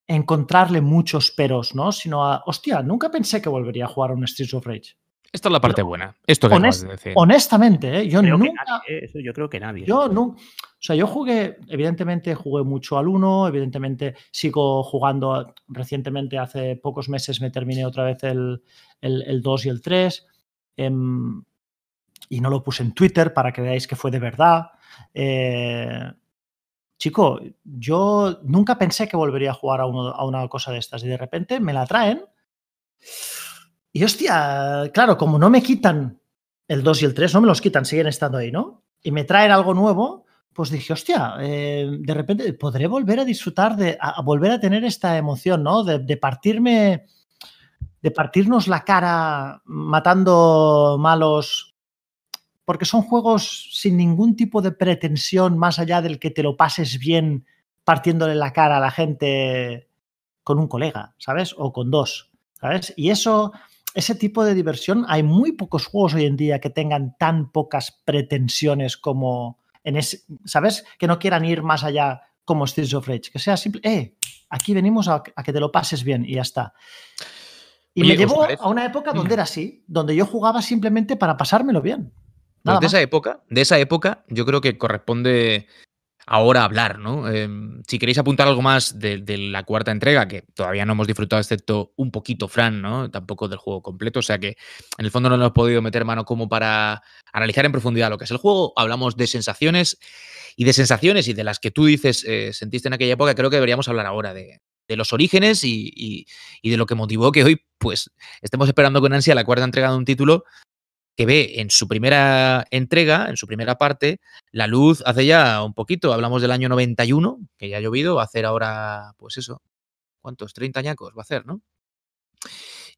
encontrarle muchos peros, ¿no? Sino a, hostia, nunca pensé que volvería a jugar a un Streets of Rage. Esta es la parte buena. Esto que honest, de decir. Honestamente, ¿eh? yo nunca. Eso yo creo que nadie. Yo nunca... O sea, yo jugué, evidentemente jugué mucho al 1, evidentemente sigo jugando ah, recientemente, hace pocos meses me terminé otra vez el, 2 y el 3. Em, y no lo puse en Twitter para que veáis que fue de verdad. Eh, chico, yo nunca pensé que volvería a jugar a, a, una cosa de estas y de repente me la traen. Y hostia, claro, como no me quitan el 2 y el 3, no me los quitan, siguen estando ahí, ¿no? Y me traen algo nuevo pues dije, hostia, eh, de repente podré volver a disfrutar de, a, volver a tener esta emoción, ¿no? De, de, partirme, de partirnos la cara matando malos, porque son juegos sin ningún tipo de pretensión más allá del que te lo pases bien partiéndole la cara a la gente con un colega, ¿sabes? O con dos, ¿sabes? Y eso, ese tipo de diversión, hay muy pocos juegos hoy en día que tengan tan pocas pretensiones como ¿sabes? Que no quieran ir más allá como Streets of Rage, que sea simple, eh, aquí venimos a, que te lo pases bien y ya está. Y me llevó a una época donde era así, donde yo jugaba simplemente para pasármelo bien. Pues de esa época, de esa época, yo creo que corresponde ahora hablar, ¿no? Em, si queréis apuntar algo más de, la cuarta entrega, que todavía no hemos disfrutado, excepto un poquito, Fran, ¿no? Tampoco del juego completo, o sea que en el fondo no nos hemos podido meter mano como para analizar en profundidad lo que es el juego, hablamos de sensaciones y de sensaciones y de las que tú dices eh, sentiste en aquella época, creo que deberíamos hablar ahora de, los orígenes y, de lo que motivó que hoy pues estemos esperando con ansia la cuarta entrega de un título que ve en su primera entrega, en su primera parte, la luz hace ya un poquito, hablamos del año 91, que ya ha llovido, va a hacer ahora, pues eso, ¿cuántos? 30 añacos va a hacer, ¿no?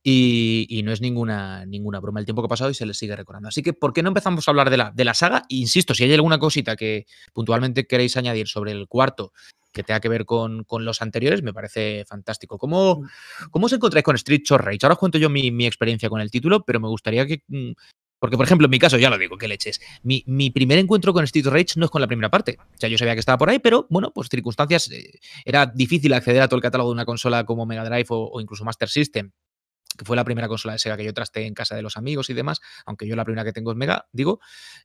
Y, no es ninguna, ninguna broma el tiempo que ha pasado y se le sigue recordando. Así que, ¿por qué no empezamos a hablar de la, de la saga? Insisto, si hay alguna cosita que puntualmente queréis añadir sobre el cuarto que tenga que ver con, los anteriores, me parece fantástico. ¿Cómo, cómo os encontráis con Street Short Rage? Ahora os cuento yo mi, experiencia con el título, pero me gustaría que... Mm, porque, por ejemplo, en mi caso, ya lo digo, que leches. Mi, mi primer encuentro con Street Rage no es con la primera parte. O sea, yo sabía que estaba por ahí, pero bueno, pues circunstancias. Eh, era difícil acceder a todo el catálogo de una consola como Mega Drive o incluso Master System que fue la primera consola de Sega que yo trasté en casa de los amigos y demás, aunque yo la primera que tengo es Mega, digo,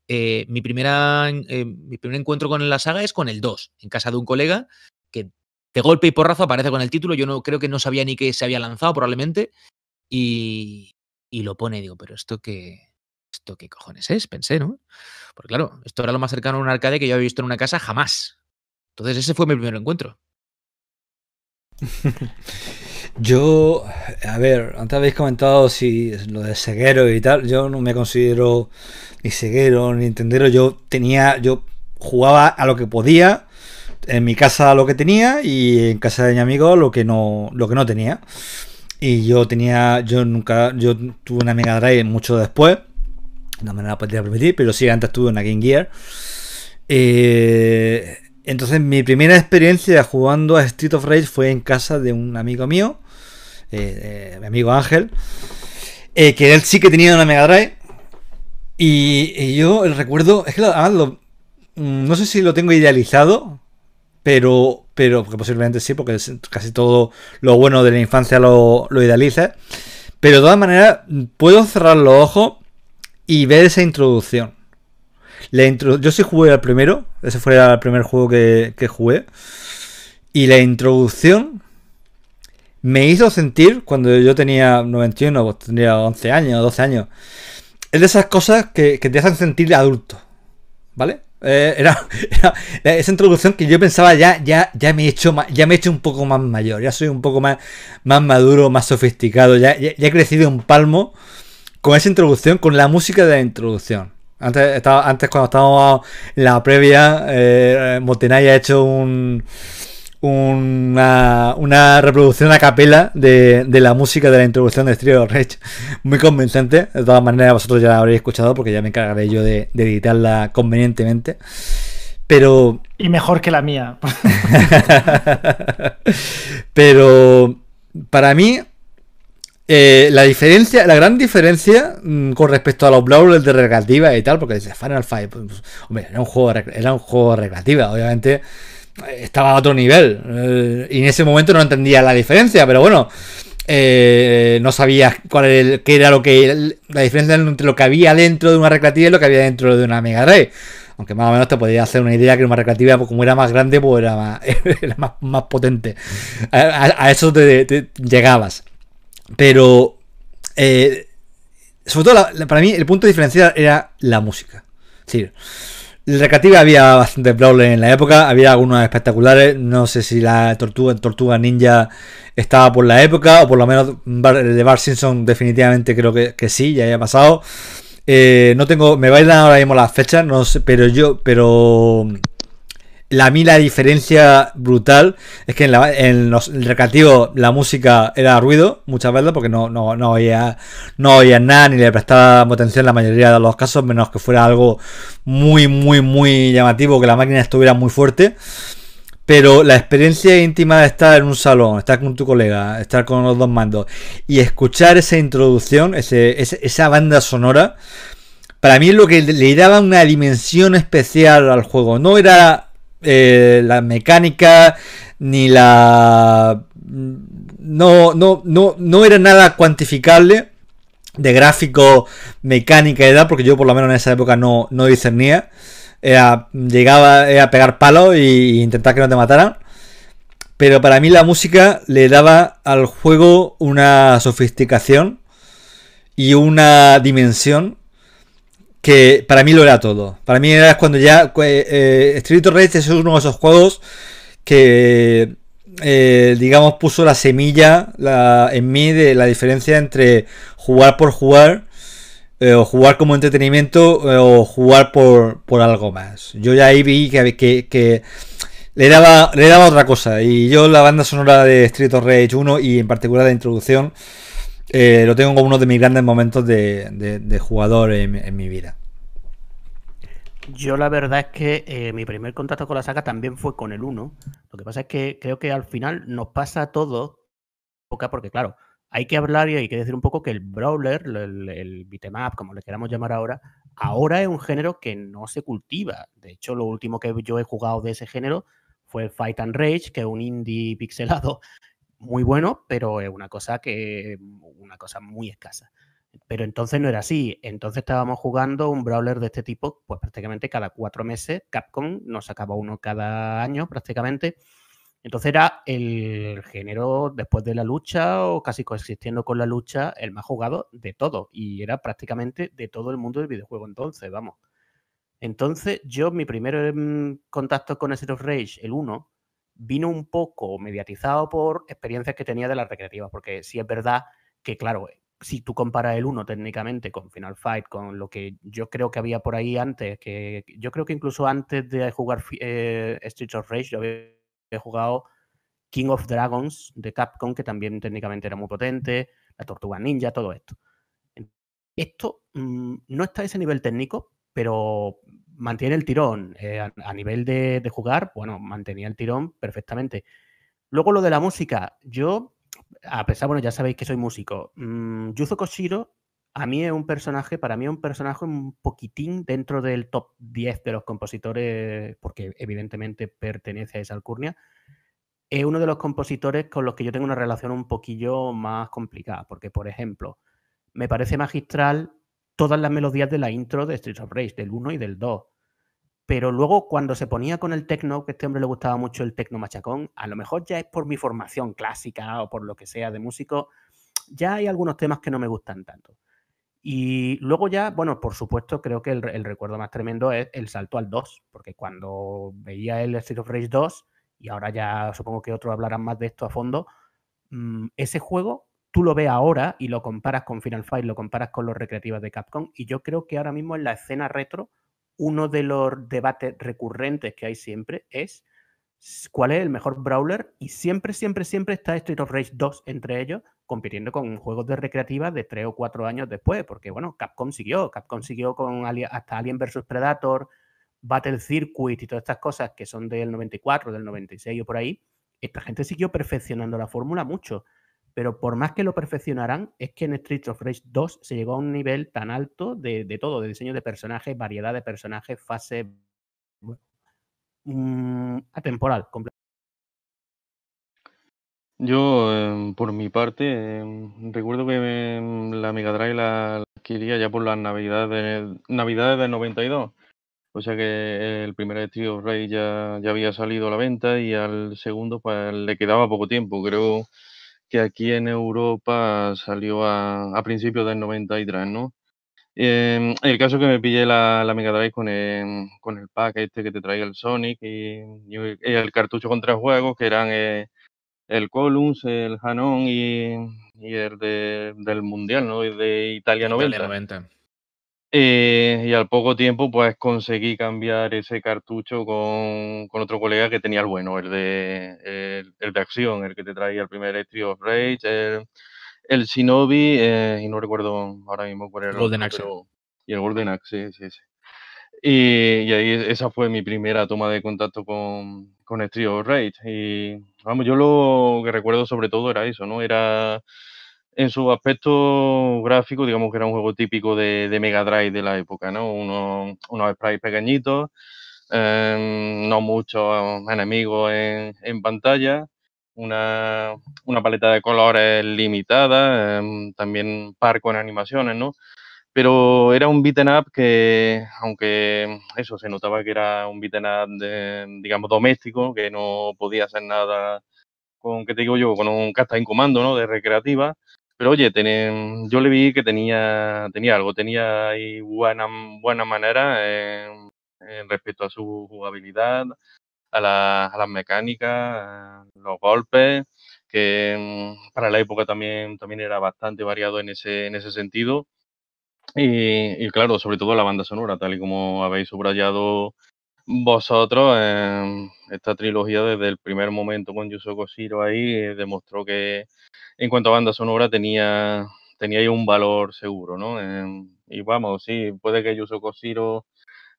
eh, mi, primera, eh, mi primer encuentro con la saga es con el 2, en casa de un colega que de golpe y porrazo aparece con el título, yo no creo que no sabía ni que se había lanzado probablemente, y, lo pone digo, pero esto que... ¿Esto qué cojones es? Pensé, ¿no? Porque claro, esto era lo más cercano a un arcade que yo había visto en una casa jamás. Entonces ese fue mi primer encuentro. Yo, a ver, antes habéis comentado si lo de ceguero y tal, yo no me considero ni ceguero ni entendero, yo tenía, yo jugaba a lo que podía, en mi casa lo que tenía y en casa de mi amigo lo que no, lo que no tenía. Y yo tenía, yo nunca, yo tuve una Mega Drive mucho después, no me la podía permitir, pero sí, antes tuve una Game Gear. Eh, entonces mi primera experiencia jugando a Street of Rage fue en casa de un amigo mío eh, eh, mi amigo Ángel, eh, que él sí que tenía una Mega Drive. Y, yo el recuerdo, es que mm, no sé si lo tengo idealizado, pero, pero posiblemente sí, porque casi todo lo bueno de la infancia lo, idealiza. Pero de todas maneras, puedo cerrar los ojos y ver esa introducción. yo sí jugué al primero, ese fue el primer juego que jugué. Y la introducción me hizo sentir cuando yo tenía 91, pues tendría 11 años, 12 años. Es de esas cosas que, te hacen sentir adulto, ¿vale? Eh, era, esa introducción que yo pensaba ya, ya, ya me he hecho ya me he hecho un poco más mayor, ya soy un poco más, más maduro, más sofisticado, ya, he crecido un palmo con esa introducción, con la música de la introducción. Antes, estaba, antes cuando estábamos en la previa, eh, Motenay ha hecho un una, una reproducción a capela de, de, la música de la introducción de Stereo Rage. Muy convincente. De todas maneras, vosotros ya la habréis escuchado porque ya me encargaré yo de, editarla convenientemente. Pero. Y mejor que la mía. pero. Para mí. Eh, la diferencia, la gran diferencia mm, con respecto a los Brawlers de recreativa y tal, porque dice Final Fight, pues, hombre, era un juego, era un juego de recreativa, obviamente estaba a otro nivel. Eh, y en ese momento no entendía la diferencia, pero bueno, eh, no sabía cuál era, qué era lo que la diferencia entre lo que había dentro de una recreativa y lo que había dentro de una Mega Ray. Aunque más o menos te podías hacer una idea que una recreativa, pues, como era más grande, pues era más, potente. A, eso te, llegabas. Pero, eh, sobre todo, para mí, el punto diferencial era la música. sí el recativa había bastante brawler en la época, había algunos espectaculares, no sé si la Tortuga, Ninja estaba por la época, o por lo menos el de Bar Simpson definitivamente creo que, sí, ya había pasado. Eh, no tengo, me bailan ahora mismo las fechas, no sé, pero yo, pero la, a mí la diferencia brutal es que en, los, el recreativo la música era ruido muchas veces porque no, no, no, oía, nada ni le prestaba atención en la mayoría de los casos, menos que fuera algo muy, muy, muy llamativo, que la máquina estuviera muy fuerte. Pero la experiencia íntima de estar en un salón, estar con tu colega, estar con los dos mandos y escuchar esa introducción, esa banda sonora, para mí es lo que le daba una dimensión especial al juego. No era eh, la mecánica ni la... No, no, era nada cuantificable de gráfico, mecánica y edad porque yo por lo menos en esa época no, discernía. llegaba a pegar palos e intentar que no te mataran. Pero para mí la música le daba al juego una sofisticación y una dimensión que para mí lo era todo. Para mí era cuando ya eh, Street Street Rage es uno de esos juegos que eh, digamos puso la semilla la, en mí de la diferencia entre jugar por jugar eh, o jugar como entretenimiento o jugar por, por, algo más. Yo ya ahí vi que, le, daba, le daba otra cosa y yo la banda sonora de Street of Rage 1 y en particular la introducción eh, lo tengo como uno de mis grandes momentos de, jugador en, mi vida. Yo la verdad es que eh, mi primer contacto con la saga también fue con el 1. Lo que pasa es que creo que al final nos pasa a todos, porque claro, hay que hablar y hay que decir un poco que el brawler, el, el como le queramos llamar ahora, ahora es un género que no se cultiva. De hecho, lo último que yo he jugado de ese género fue Fight and Rage, que es un indie pixelado muy bueno, pero es una cosa que una cosa muy escasa. Pero entonces no era así. Entonces estábamos jugando un brawler de este tipo, pues prácticamente cada cuatro meses. Capcom nos sacaba uno cada año, prácticamente. Entonces era el género después de la lucha o casi coexistiendo con la lucha, el más jugado de todo. Y era prácticamente de todo el mundo del videojuego entonces, vamos. Entonces yo, mi primer em, contacto con ese of Rage, el 1, vino un poco mediatizado por experiencias que tenía de las recreativas, porque sí es verdad que, claro, eh, si tú comparas el 1 técnicamente con Final Fight, con lo que yo creo que había por ahí antes, que yo creo que incluso antes de jugar street eh, Streets of Rage, yo había jugado King of Dragons de Capcom, que también técnicamente era muy potente, la Tortuga Ninja, todo esto. Esto mm, no está a ese nivel técnico, pero mantiene el tirón. Eh, a, nivel de, jugar, bueno, mantenía el tirón perfectamente. Luego lo de la música. Yo, a pesar, bueno, ya sabéis que soy músico. Mm, Yuzo Koshiro, a mí es un personaje, para mí es un personaje un poquitín dentro del top 10 de los compositores, porque evidentemente pertenece a esa alcurnia. Es uno de los compositores con los que yo tengo una relación un poquillo más complicada, porque, por ejemplo, me parece magistral todas las melodías de la intro de Streets of Race, del 1 y del 2 pero luego cuando se ponía con el tecno, que a este hombre le gustaba mucho el tecno machacón, a lo mejor ya es por mi formación clásica o por lo que sea de músico, ya hay algunos temas que no me gustan tanto. Y luego ya, bueno, por supuesto, creo que el, recuerdo más tremendo es el salto al 2, porque cuando veía el Street of Rage 2, y ahora ya supongo que otros hablarán más de esto a fondo, mm, ese juego tú lo ves ahora y lo comparas con Final Fight, lo comparas con los recreativos de Capcom, y yo creo que ahora mismo en la escena retro uno de los debates recurrentes que hay siempre es cuál es el mejor brawler y siempre, siempre, siempre está Street of Rage 2 entre ellos compitiendo con juegos de recreativa de tres o cuatro años después, porque bueno, Capcom siguió, Capcom siguió con hasta Alien vs. Predator, Battle Circuit y todas estas cosas que son del 94, del 96 o por ahí, esta gente siguió perfeccionando la fórmula mucho pero por más que lo perfeccionaran, es que en Street of Rage 2 se llegó a un nivel tan alto de, todo, de diseño de personajes, variedad de personajes, fase mm, atemporal. Yo, em, por mi parte, em, recuerdo que em, la Mega Drive la, adquiría ya por las navidades, de, navidades del 92. O sea que el primer Street of Rage ya, ya había salido a la venta y al segundo pues, le quedaba poco tiempo. Creo que aquí en Europa salió a, principios del 93, ¿no? Em, el caso que me pillé la, Mega Drive con el, pack este que te traía el Sonic y, el cartucho con tres juegos que eran eh, el Columns, el Hanon y, y el del Mundial, ¿no? Y de Italia 90. Italia 90. Eh, y al poco tiempo, pues conseguí cambiar ese cartucho con, con otro colega que tenía el bueno, el de, el, de acción, el que te traía el primer Street of Rage, el, el Shinobi, eh, y no recuerdo ahora mismo cuál era. Golden Axe. Y el Golden Axe, sí, sí. sí. Y, y, ahí e, esa fue mi primera toma de contacto con, con Street of Rage. Y vamos, yo lo que recuerdo sobre todo era eso, ¿no? Era en su aspecto gráfico, digamos que era un juego típico de, Mega Drive de la época, ¿no? Uno, unos sprites pequeñitos, em, no muchos enemigos en, pantalla, una, paleta de colores limitada, em, también par con animaciones, ¿no? Pero era un beaten up que, aunque eso se notaba que era un beaten up, digamos, doméstico, que no podía hacer nada con, que te digo yo? Con un casta en comando, ¿no? De recreativa, pero oye, yo le vi que tenía, tenía algo, tenía ahí buena, buena manera eh, en, respecto a su jugabilidad, a, a las mecánicas, eh, los golpes, que mm, para la época también, también era bastante variado en ese, en ese sentido. Y, y, claro, sobre todo la banda sonora, tal y como habéis subrayado vosotros, em, esta trilogía desde el primer momento con Yusuke Koshiro ahí eh, demostró que en cuanto a banda sonora tenía, tenía un valor seguro, ¿no? Em, y vamos, sí, puede que Yusuke Koshiro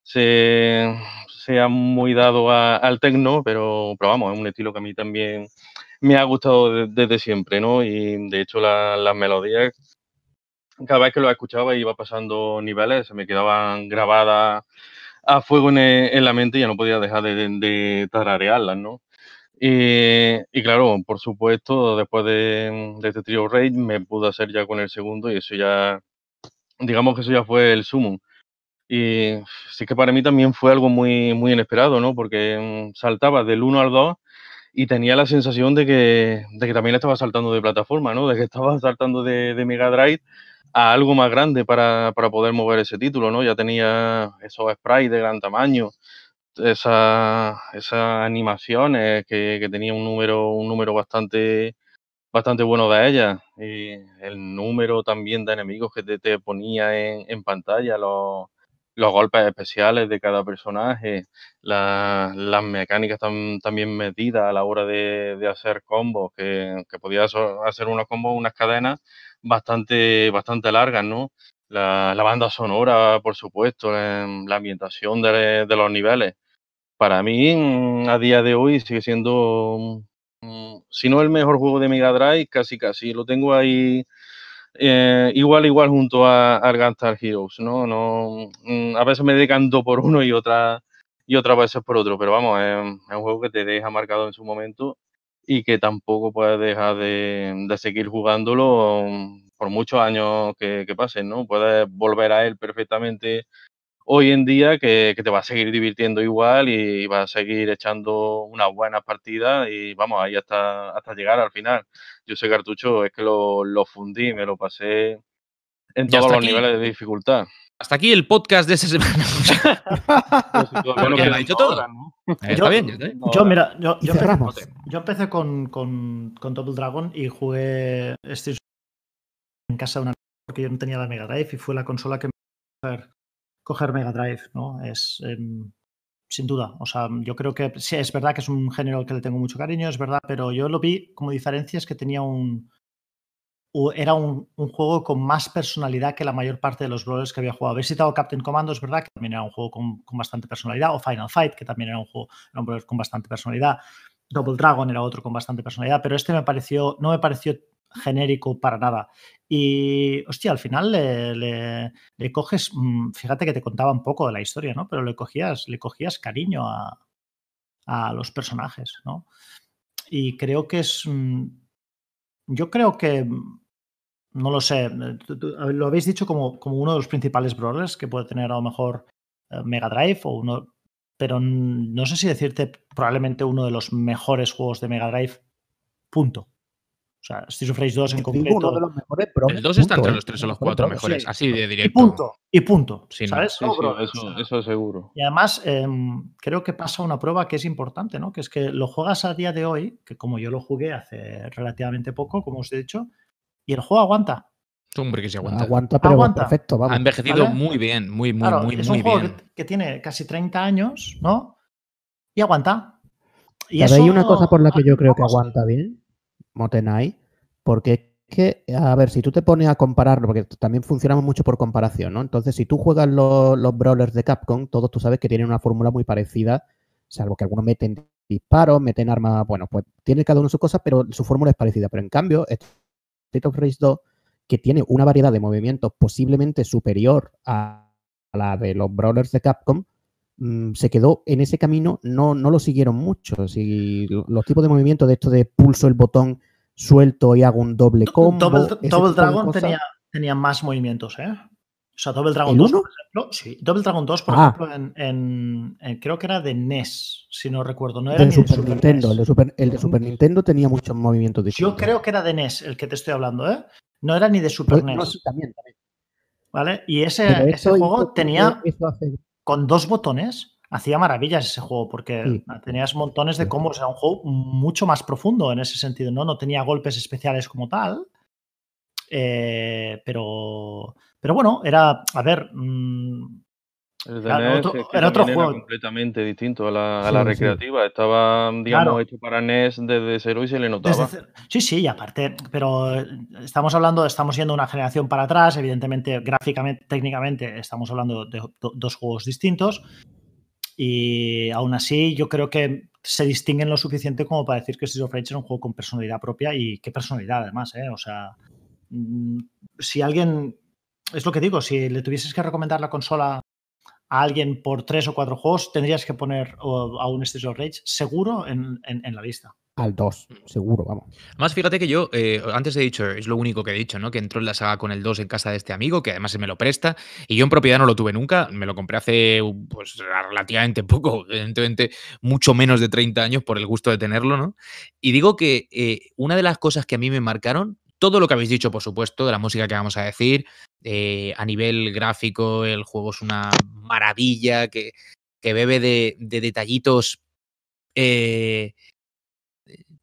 sea muy dado al techno pero, vamos, es un estilo que a mí también me ha gustado desde siempre, ¿no? Y de hecho las melodías cada vez que lo escuchaba iba pasando niveles, se me quedaban grabadas a fuego eh, en, la mente ya no podía dejar de, de tararearlas, ¿no? Y, y, claro, por supuesto, después de, mm, este Trio Rey me pude hacer ya con el segundo y eso ya, digamos que eso ya fue el sumo. Y sí que para mí también fue algo muy, muy inesperado, ¿no? Porque mm, saltaba del 1 al 2 y tenía la sensación de que, de que también estaba saltando de plataforma, ¿no? De que estaba saltando de, Mega Drive a algo más grande para, para, poder mover ese título, ¿no? Ya tenía esos sprites de gran tamaño, esa, esas animaciones que, que, tenía un número, un número bastante, bastante bueno de ellas. Y el número también de enemigos que te, ponía en, en pantalla, los los golpes especiales de cada personaje, las mecánicas también medidas a la hora de, hacer combos, que, que podías hacer unos combos, unas cadenas bastante, bastante largas, ¿no? La, banda sonora, por supuesto, la, em, la ambientación de, de, los niveles. Para mí, mm, a día de hoy, sigue siendo, mm, si no el mejor juego de Mega Drive, casi casi. Lo tengo ahí eh, igual, igual junto a, a Gunstar Heroes, ¿no? no mm, a veces me decanto por uno y otra y otras veces por otro, pero vamos, es, un juego que te deja marcado en su momento y que tampoco puedes dejar de, seguir jugándolo mm, por muchos años que, pasen, ¿no? Puedes volver a él perfectamente hoy en día que, te va a seguir divirtiendo igual y, y va a seguir echando unas buenas partidas y vamos, ahí hasta llegar al final yo ese cartucho es que lo, fundí, me lo pasé en todos los niveles de dificultad. Hasta aquí el podcast de esa semana. bueno, que lo ha dicho todo. Eh, yo, bien, Yo, mira, yo, empecé, yo empecé con, con, con, Double Dragon y jugué este en casa de una porque yo no tenía la Mega Drive y fue la consola que me coger, coger Mega Drive, ¿no? Es, em, sin duda. O sea, yo creo que sí, es verdad que es un género al que le tengo mucho cariño, es verdad, pero yo lo vi como diferencia es que tenía un. Era un, juego con más personalidad que la mayor parte de los brawlers que había jugado. Habéis citado Captain Commandos es verdad, que también era un juego con, bastante personalidad, o Final Fight, que también era un juego un con bastante personalidad. Double Dragon era otro con bastante personalidad, pero este me pareció, no me pareció genérico para nada. Y, hostia, al final le, coges, mm, fíjate que te contaba un poco de la historia, ¿no? Pero le cogías, le cogías cariño a, los personajes, ¿no? Y creo que es, mm, yo creo que, mm, no lo sé, eh, lo habéis dicho como, como uno de los principales brawlers que puede tener a lo mejor eh, Mega Drive o uno, pero no sé si decirte probablemente uno de los mejores juegos de Mega Drive, punto. O sea, si dos en concreto. los mejores, pero el 2 está entre los ¿eh? tres o los cuatro mejores, así de directo. Y punto. Y punto. Sí, ¿Sabes? eso, seguro. Y además, em, creo que pasa una prueba que es importante, ¿no? Que es que lo juegas a día de hoy, que como yo lo jugué hace relativamente poco, como os he dicho, y el juego aguanta. Hombre, que se aguanta. Aguanta, pero aguanta. perfecto. Ha envejecido muy bien, muy, muy, muy muy, es un juego Que tiene casi 30 años, ¿no? Y aguanta. Y hay una cosa por la que yo creo que aguanta bien? Motenai, porque es que, a ver, si tú te pones a compararlo, porque también funcionamos mucho por comparación, ¿no? Entonces, si tú juegas los, brawlers de Capcom, todos tú sabes que tienen una fórmula muy parecida, salvo que algunos meten disparos, meten armas, bueno, pues tiene cada uno su cosa, pero su fórmula es parecida. Pero en cambio, este State of Rage 2, que tiene una variedad de movimientos posiblemente superior a la de los brawlers de Capcom, Mm, se quedó en ese camino, no, no lo siguieron mucho Y los tipos de movimientos de esto de pulso el botón suelto y hago un doble combo. Double, Dragon tenía, más movimientos, ¿eh? O sea, Double Dragon 2, por ejemplo. Double Dragon 2, por ah. ejemplo, creo que era de NES, si no recuerdo. No era e de Super, El de Super, Nintendo tenía muchos movimientos distintos. Yo creo que era de NES el que te estoy hablando, ¿eh? No era ni de Super NES. Pues, e también, ¿Vale? Y ese, ese juego tenía con dos botones hacía maravillas ese juego, porque tenías montones de combos, era un juego mucho más profundo en ese sentido, ¿no? No tenía golpes especiales como tal, eh, pero, pero bueno, era, a ver, mm, era otro juego. Era completamente distinto a la, recreativa. Estaba, digamos, hecho para NES desde cero y se le notaba. sí, sí, y aparte, pero eh, estamos hablando, estamos yendo una generación para atrás. Evidentemente, gráficamente, técnicamente, estamos hablando de dos juegos distintos. Y aún así, yo creo que se distinguen lo suficiente como para decir que Streets of Rage era un juego con personalidad propia y qué personalidad, además, ¿eh? O sea, mm, si alguien. Es lo que digo, si le tuvieses que recomendar la consola a alguien por tres o cuatro juegos, tendrías que poner a un Streets of Rage seguro en, la lista al 2, mm. seguro, vamos. más fíjate que yo, eh, antes he dicho, es lo único que he dicho, ¿no? Que entró en la saga con el 2 en casa de este amigo, que además se me lo presta, y yo en propiedad no lo tuve nunca, me lo compré hace, pues, relativamente poco, evidentemente, mucho menos de 30 años por el gusto de tenerlo, ¿no? Y digo que eh, una de las cosas que a mí me marcaron, todo lo que habéis dicho, por supuesto, de la música que vamos a decir, eh, a nivel gráfico, el juego es una maravilla que, que bebe de, detallitos eh,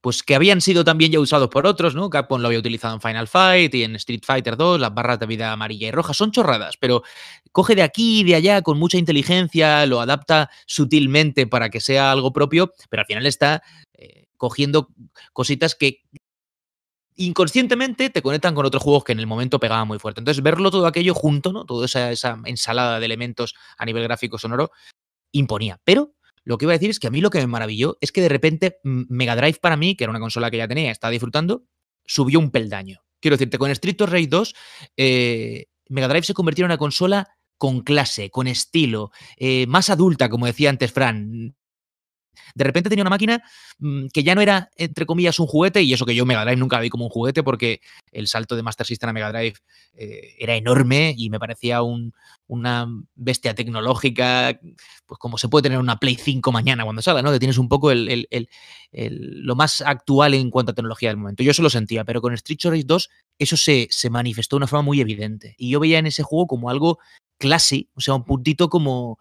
pues que habían sido también ya usados por otros, ¿no? Capcom lo había utilizado en Final Fight y en Street Fighter 2, las barras de vida amarilla y roja, son chorradas, pero coge de aquí y de allá con mucha inteligencia, lo adapta sutilmente para que sea algo propio, pero al final está eh, cogiendo cositas que inconscientemente te conectan con otros juegos que en el momento pegaban muy fuerte. Entonces, verlo todo aquello junto, ¿no? Toda esa, ensalada de elementos a nivel gráfico sonoro imponía. Pero lo que iba a decir es que a mí lo que me maravilló es que de repente mm, Mega Drive para mí, que era una consola que ya tenía, estaba disfrutando, subió un peldaño. Quiero decirte, con Street of 2, eh, Mega Drive se convirtió en una consola con clase, con estilo, eh, más adulta, como decía antes Fran de repente tenía una máquina mm, que ya no era, entre comillas, un juguete, y eso que yo Mega Drive nunca vi como un juguete porque el salto de Master System a Mega Drive eh, era enorme y me parecía una bestia tecnológica, pues como se puede tener una Play 5 mañana cuando salga, ¿no? Que tienes un poco el, lo más actual en cuanto a tecnología del momento. Yo eso lo sentía, pero con Street Race 2 eso se, se manifestó de una forma muy evidente. Y yo veía en ese juego como algo classy, o sea, un puntito como,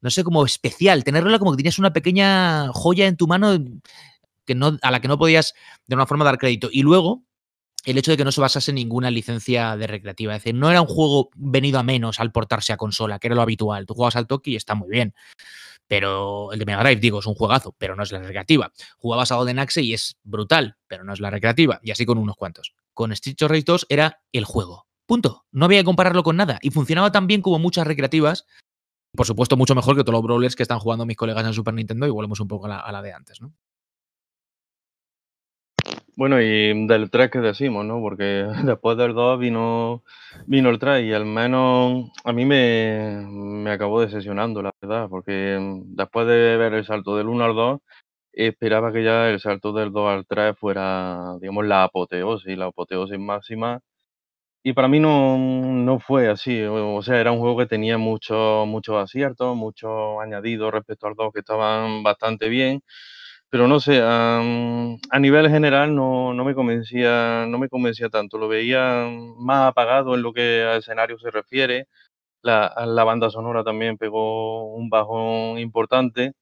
no sé, como especial, tenerla como que tenías una pequeña joya en tu mano que no, a la que no podías de una forma dar crédito. Y luego, el hecho de que no se basase en ninguna licencia de recreativa. Es decir, no era un juego venido a menos al portarse a consola, que era lo habitual. Tú jugabas al Toki y está muy bien. Pero el de Mega Drive, digo, es un juegazo, pero no es la recreativa. Jugabas a Golden Axe y es brutal, pero no es la recreativa. Y así con unos cuantos. Con Street of 2 era el juego. Punto. No había que compararlo con nada. Y funcionaba tan bien como muchas recreativas. Por supuesto, mucho mejor que todos los brawlers que están jugando mis colegas en Super Nintendo y volvemos un poco a la, de antes, ¿no? Bueno, y del 3 que decimos, ¿no? Porque después del 2 vino, vino el 3 y al menos a mí me, me acabó decepcionando, la verdad, porque después de ver el salto del 1 al 2, esperaba que ya el salto del 2 al 3 fuera, digamos, la apoteosis, la apoteosis máxima y para mí no, no, fue así. O sea, era un juego que tenía muchos mucho aciertos, muchos añadidos respecto al 2 que estaban bastante bien. Pero no sé, a, nivel general no, no, me convencía, no me convencía tanto. Lo veía más apagado en lo que a escenario se refiere. La, la banda sonora también pegó un bajón importante.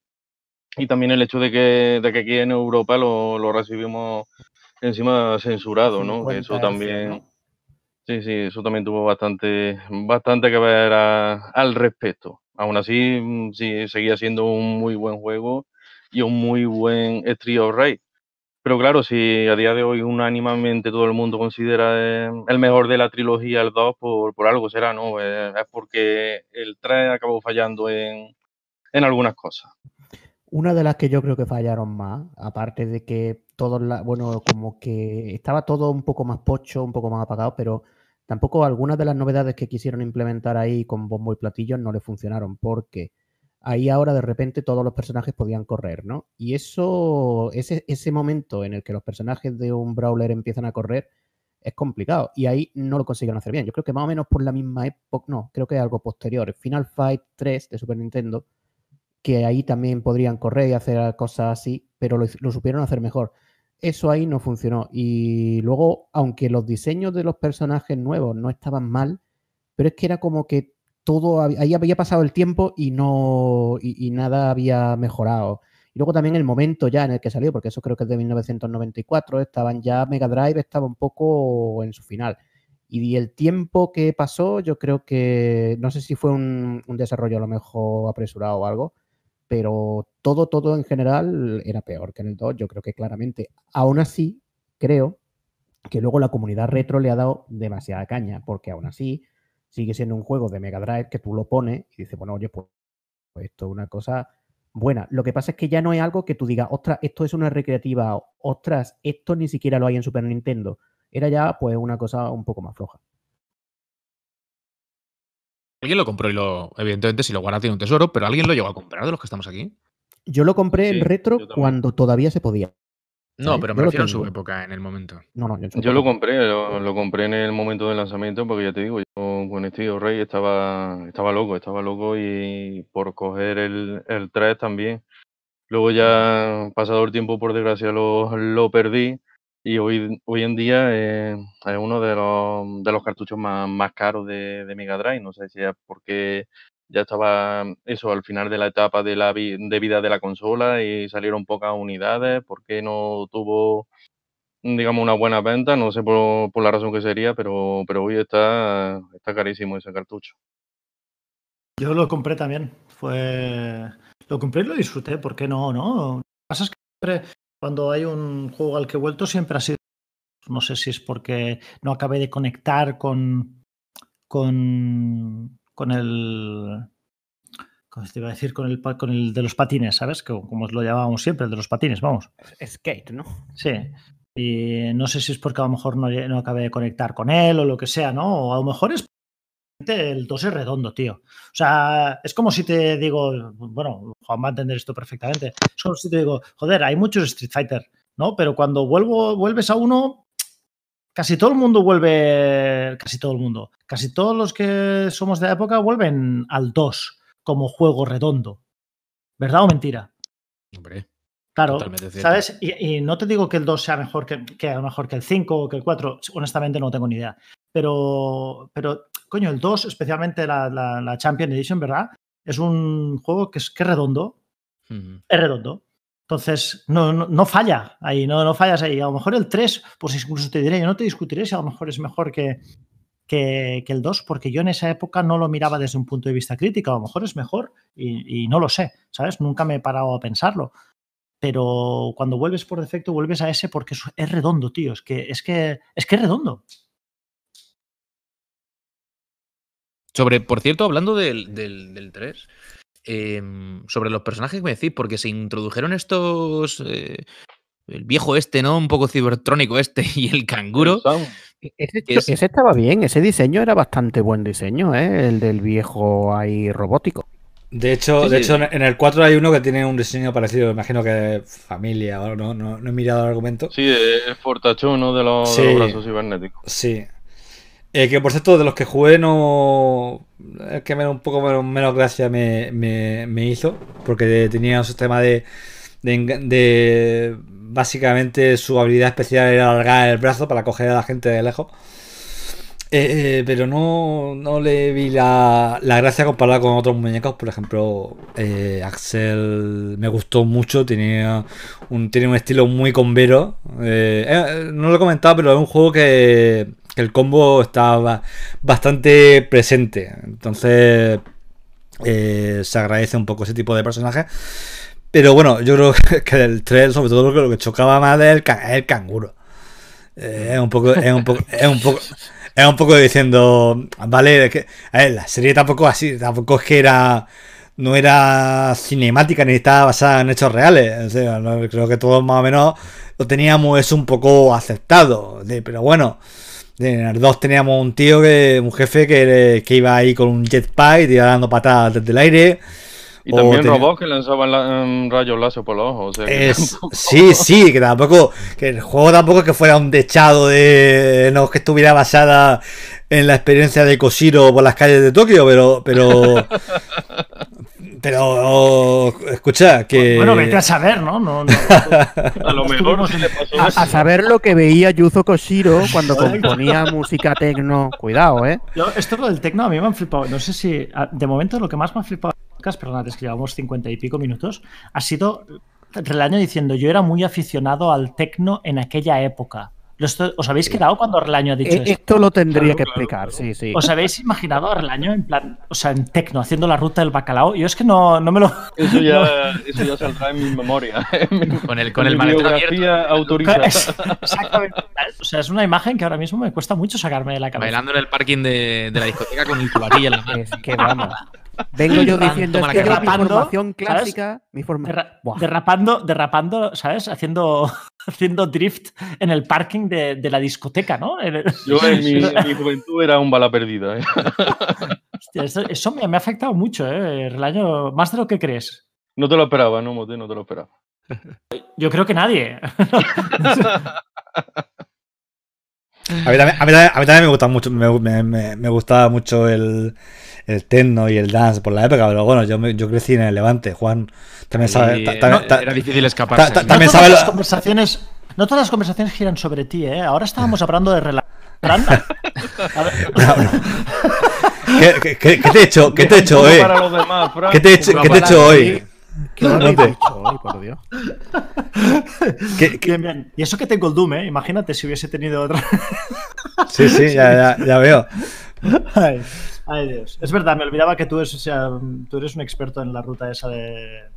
Y también el hecho de que, de que aquí en Europa lo, lo recibimos encima censurado, ¿no? Eso también. Sí, sí, eso también tuvo bastante, bastante que ver al respecto. Aún así, mm, sí, seguía siendo un muy buen juego y un muy buen Street of Rage. Pero claro, si a día de hoy unánimamente todo el mundo considera eh, el mejor de la trilogía el 2, por, algo será, ¿no? Eh, es porque el 3 acabó fallando en, algunas cosas. Una de las que yo creo que fallaron más, aparte de que todos, la, bueno, como que estaba todo un poco más pocho, un poco más apagado, pero Tampoco algunas de las novedades que quisieron implementar ahí con bombo y Platillo no le funcionaron porque ahí ahora de repente todos los personajes podían correr, ¿no? Y eso, ese, ese momento en el que los personajes de un brawler empiezan a correr es complicado y ahí no lo consiguieron hacer bien. Yo creo que más o menos por la misma época, no, creo que es algo posterior, Final Fight 3 de Super Nintendo, que ahí también podrían correr y hacer cosas así, pero lo supieron hacer mejor. Eso ahí no funcionó. Y luego, aunque los diseños de los personajes nuevos no estaban mal, pero es que era como que todo, ahí había pasado el tiempo y no, y, nada había mejorado. Y luego también el momento ya en el que salió, porque eso creo que es de 1994, estaban ya Mega Drive, estaba un poco en su final. Y el tiempo que pasó, yo creo que, no sé si fue un desarrollo a lo mejor apresurado o algo, pero todo, todo en general era peor que en el 2, yo creo que claramente. Aún así, creo que luego la comunidad retro le ha dado demasiada caña, porque aún así sigue siendo un juego de Mega Drive que tú lo pones y dices, bueno, oye, pues, pues esto es una cosa buena. Lo que pasa es que ya no es algo que tú digas, ostras, esto es una recreativa, ostras, esto ni siquiera lo hay en Super Nintendo. Era ya pues una cosa un poco más floja. Alguien lo compró y lo. Evidentemente, si lo guarda tiene un tesoro, pero alguien lo llegó a comprar de los que estamos aquí. Yo lo compré en retro cuando todavía se podía. No, pero me refiero en su época, en el momento. No, no, yo, lo compré, lo, compré en el momento del lanzamiento, porque ya te digo, yo con este Rey estaba, estaba loco, estaba loco y por coger el, el 3 también. Luego ya, pasado el tiempo, por desgracia, lo, lo perdí. Y hoy, hoy en día es eh, uno de los, de los cartuchos más, más caros de, Mega Drive. No sé si es porque ya estaba eso al final de la etapa de, la vida de la consola y salieron pocas unidades, porque no tuvo, digamos, una buena venta. No sé por, la razón que sería, pero, pero hoy está, está carísimo ese cartucho. Yo lo compré también. Fue. Lo compré y lo disfruté, ¿por qué no? no? Lo que pasa es que siempre cuando hay un juego al que he vuelto siempre ha sido, no sé si es porque no acabé de conectar con, con, con el... ¿Cómo te iba a decir? Con el, con el de los patines, ¿sabes? Que, como lo llamábamos siempre, el de los patines, vamos. Skate, ¿no? Sí. Y no sé si es porque a lo mejor no, no acabé de conectar con él o lo que sea, ¿no? O a lo mejor es el 2 es redondo, tío. O sea, es como si te digo, bueno, Juan va a entender esto perfectamente. Es como si te digo, joder, hay muchos Street Fighter, ¿no? Pero cuando vuelvo, vuelves a uno, casi todo el mundo vuelve, casi todo el mundo, casi todos los que somos de la época vuelven al 2 como juego redondo. ¿Verdad o mentira? Hombre. Claro, ¿sabes? Y, no te digo que el 2 sea mejor que, a lo mejor que el 5 o que el 4, honestamente no tengo ni idea. Pero, pero coño, el 2, especialmente la, la, Champion Edition, ¿verdad? Es un juego que es, que redondo. Es redondo. Entonces, no, no, falla ahí, no, no fallas ahí. A lo mejor el 3, pues incluso te diré, yo no te discutiré si a lo mejor es mejor que, que, el 2, porque yo en esa época no lo miraba desde un punto de vista crítico. A lo mejor es mejor y, y no lo sé, ¿sabes? Nunca me he parado a pensarlo pero cuando vuelves por defecto, vuelves a ese porque es redondo, tío. Es que es, que, es, que redondo. Sobre, por cierto, hablando del, 3, em, sobre los personajes que me decís, porque se introdujeron estos. Eh, el viejo este, ¿no? Un poco cibertrónico este y el canguro. E-, ese, estaba bien, ese diseño era bastante buen diseño, ¿eh? El del viejo ahí robótico. De hecho, de hecho en el 4 hay uno que tiene un diseño parecido, imagino que familia o no, no, he mirado el argumento. Sí, es de los, brazos cibernéticos. Sí. Eh, que por cierto, de los que jugué no. Es que un poco menos, gracia me, me, hizo. Porque tenía un sistema de, de, Básicamente su habilidad especial era alargar el brazo para coger a la gente de lejos. Eh, eh, pero no, no, le vi la, gracia comparada con otros muñecos. Por ejemplo, eh, Axel me gustó mucho. Tenía un, tiene un estilo muy combero. no lo he comentado, pero es un juego que, el combo estaba bastante presente. Entonces, se agradece un poco ese tipo de personajes. Pero bueno, yo creo que el 3, sobre todo, lo que chocaba más es el, canguro. Es un poco. Es un poco es un poco diciendo, vale, que, la serie tampoco así, tampoco es que era no era cinemática ni estaba basada en hechos reales. creo que todos más o menos lo teníamos eso un poco aceptado. Pero bueno, en el 2 teníamos un tío, que un jefe que, que iba ahí con un jetpack y te iba dando patadas desde el aire. Y también robots que lanzaban un rayo rayos por los ojos. Sí, sí, que tampoco. Que el juego tampoco que fuera un dechado de. No, que estuviera basada en la experiencia de Koshiro por las calles de Tokio, pero. pero Pero oh, escucha que. Bueno, vete a saber, ¿no? no, a lo mejor se le pasó a, a, saber lo que veía Yuzo Koshiro cuando componía música tecno. Cuidado, ¿eh? Yo, esto del tecno a mí me han flipado. No sé si. De momento lo que más me ha flipado, perdón, es que llevamos cincuenta y pico minutos, ha sido el año diciendo yo era muy aficionado al tecno en aquella época. ¿Os habéis eh, quedado cuando Arlaño ha dicho eh, esto? Esto lo tendría que explicar, sí, sí. ¿Os habéis imaginado a Arlaño en plan, o sea, en tecno, haciendo la ruta del bacalao? Yo es que no, no me lo. Eso ya, eso ya saldrá en mi memoria. con el, con el maletín Exactamente. O sea, es una imagen que ahora mismo me cuesta mucho sacarme de la cabeza. Bailando en el parking de, de la discoteca con el culatilla en la mano. que Vengo yo diciendo que clásica, mi forma... derrapando, derrapando, ¿sabes? Haciendo haciendo drift en el parking de, la discoteca, ¿no? Yo en mi, juventud era un bala perdida. ¿eh? eso, me, ha afectado mucho, ¿eh? año más de lo que crees. No te lo esperaba, no, Mote, no te lo esperaba. Yo creo que nadie. a, mí, también me gusta mucho, me gustaba mucho el, el techno y el dance por la época, pero bueno, yo, yo crecí en el Levante, Juan también sabe... Eh, era, difícil escapar también no conversaciones, no todas las conversaciones giran sobre ti, ¿eh? Ahora estábamos hablando de relación. ¿Qué, qué, qué, qué te he hecho? ¿Qué te he hecho hoy? ¿Qué te he hecho, ¿qué te he hecho hoy? ¿Qué por Dios? Bien, bien. Y eso que tengo el Doom, ¿eh? Imagínate si hubiese tenido otra. sí, sí, ya, ya, veo. Ay, Dios. Es verdad, me olvidaba que tú eres, un experto en la ruta esa de.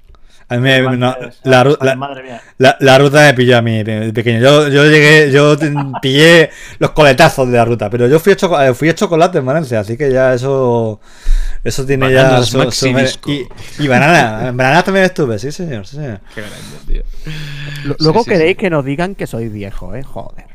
A mí, me la, madre mía. La, ruta me pilló a mí de pequeño. Yo, yo llegué, yo pillé los coletazos de la ruta, pero yo fui a, eh, fui hecho chocolate en Valencia, así que ya eso eso tiene ya. y, y, banana. banana también estuve, sí, señor. Sí, señor. Qué grande, tío. luego queréis que nos digan que soy viejo, ¿eh? Joder.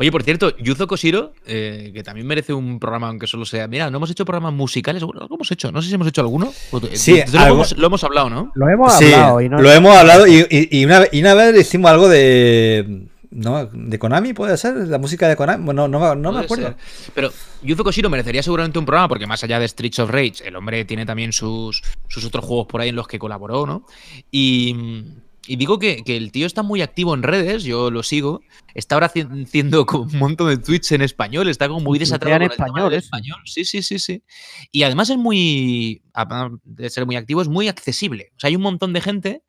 Oye, por cierto, Yuzo Koshiro, eh, que también merece un programa, aunque solo sea. Mira, no hemos hecho programas musicales. algo hemos hecho. No sé si hemos hecho alguno. Pues, eh, sí, lo, hemos, hablado, ¿no? Lo hemos hablado. Y no lo hemos hablado. Y, una, y una vez hicimos algo de. ¿no? ¿De Konami puede ser? ¿La música de Konami? Bueno, no, me acuerdo. Pero Yuzo Koshiro merecería seguramente un programa, porque más allá de Streets of Rage, el hombre tiene también sus otros juegos por ahí en los que colaboró, ¿no? Y y digo que, el tío está muy activo en redes, yo lo sigo. Está ahora haciendo un montón de tweets en español, está como muy desatrado en español, ¿eh? español. Sí, sí, sí, sí. Y además es muy, de ser muy activo, es muy accesible. O sea, hay un montón de gente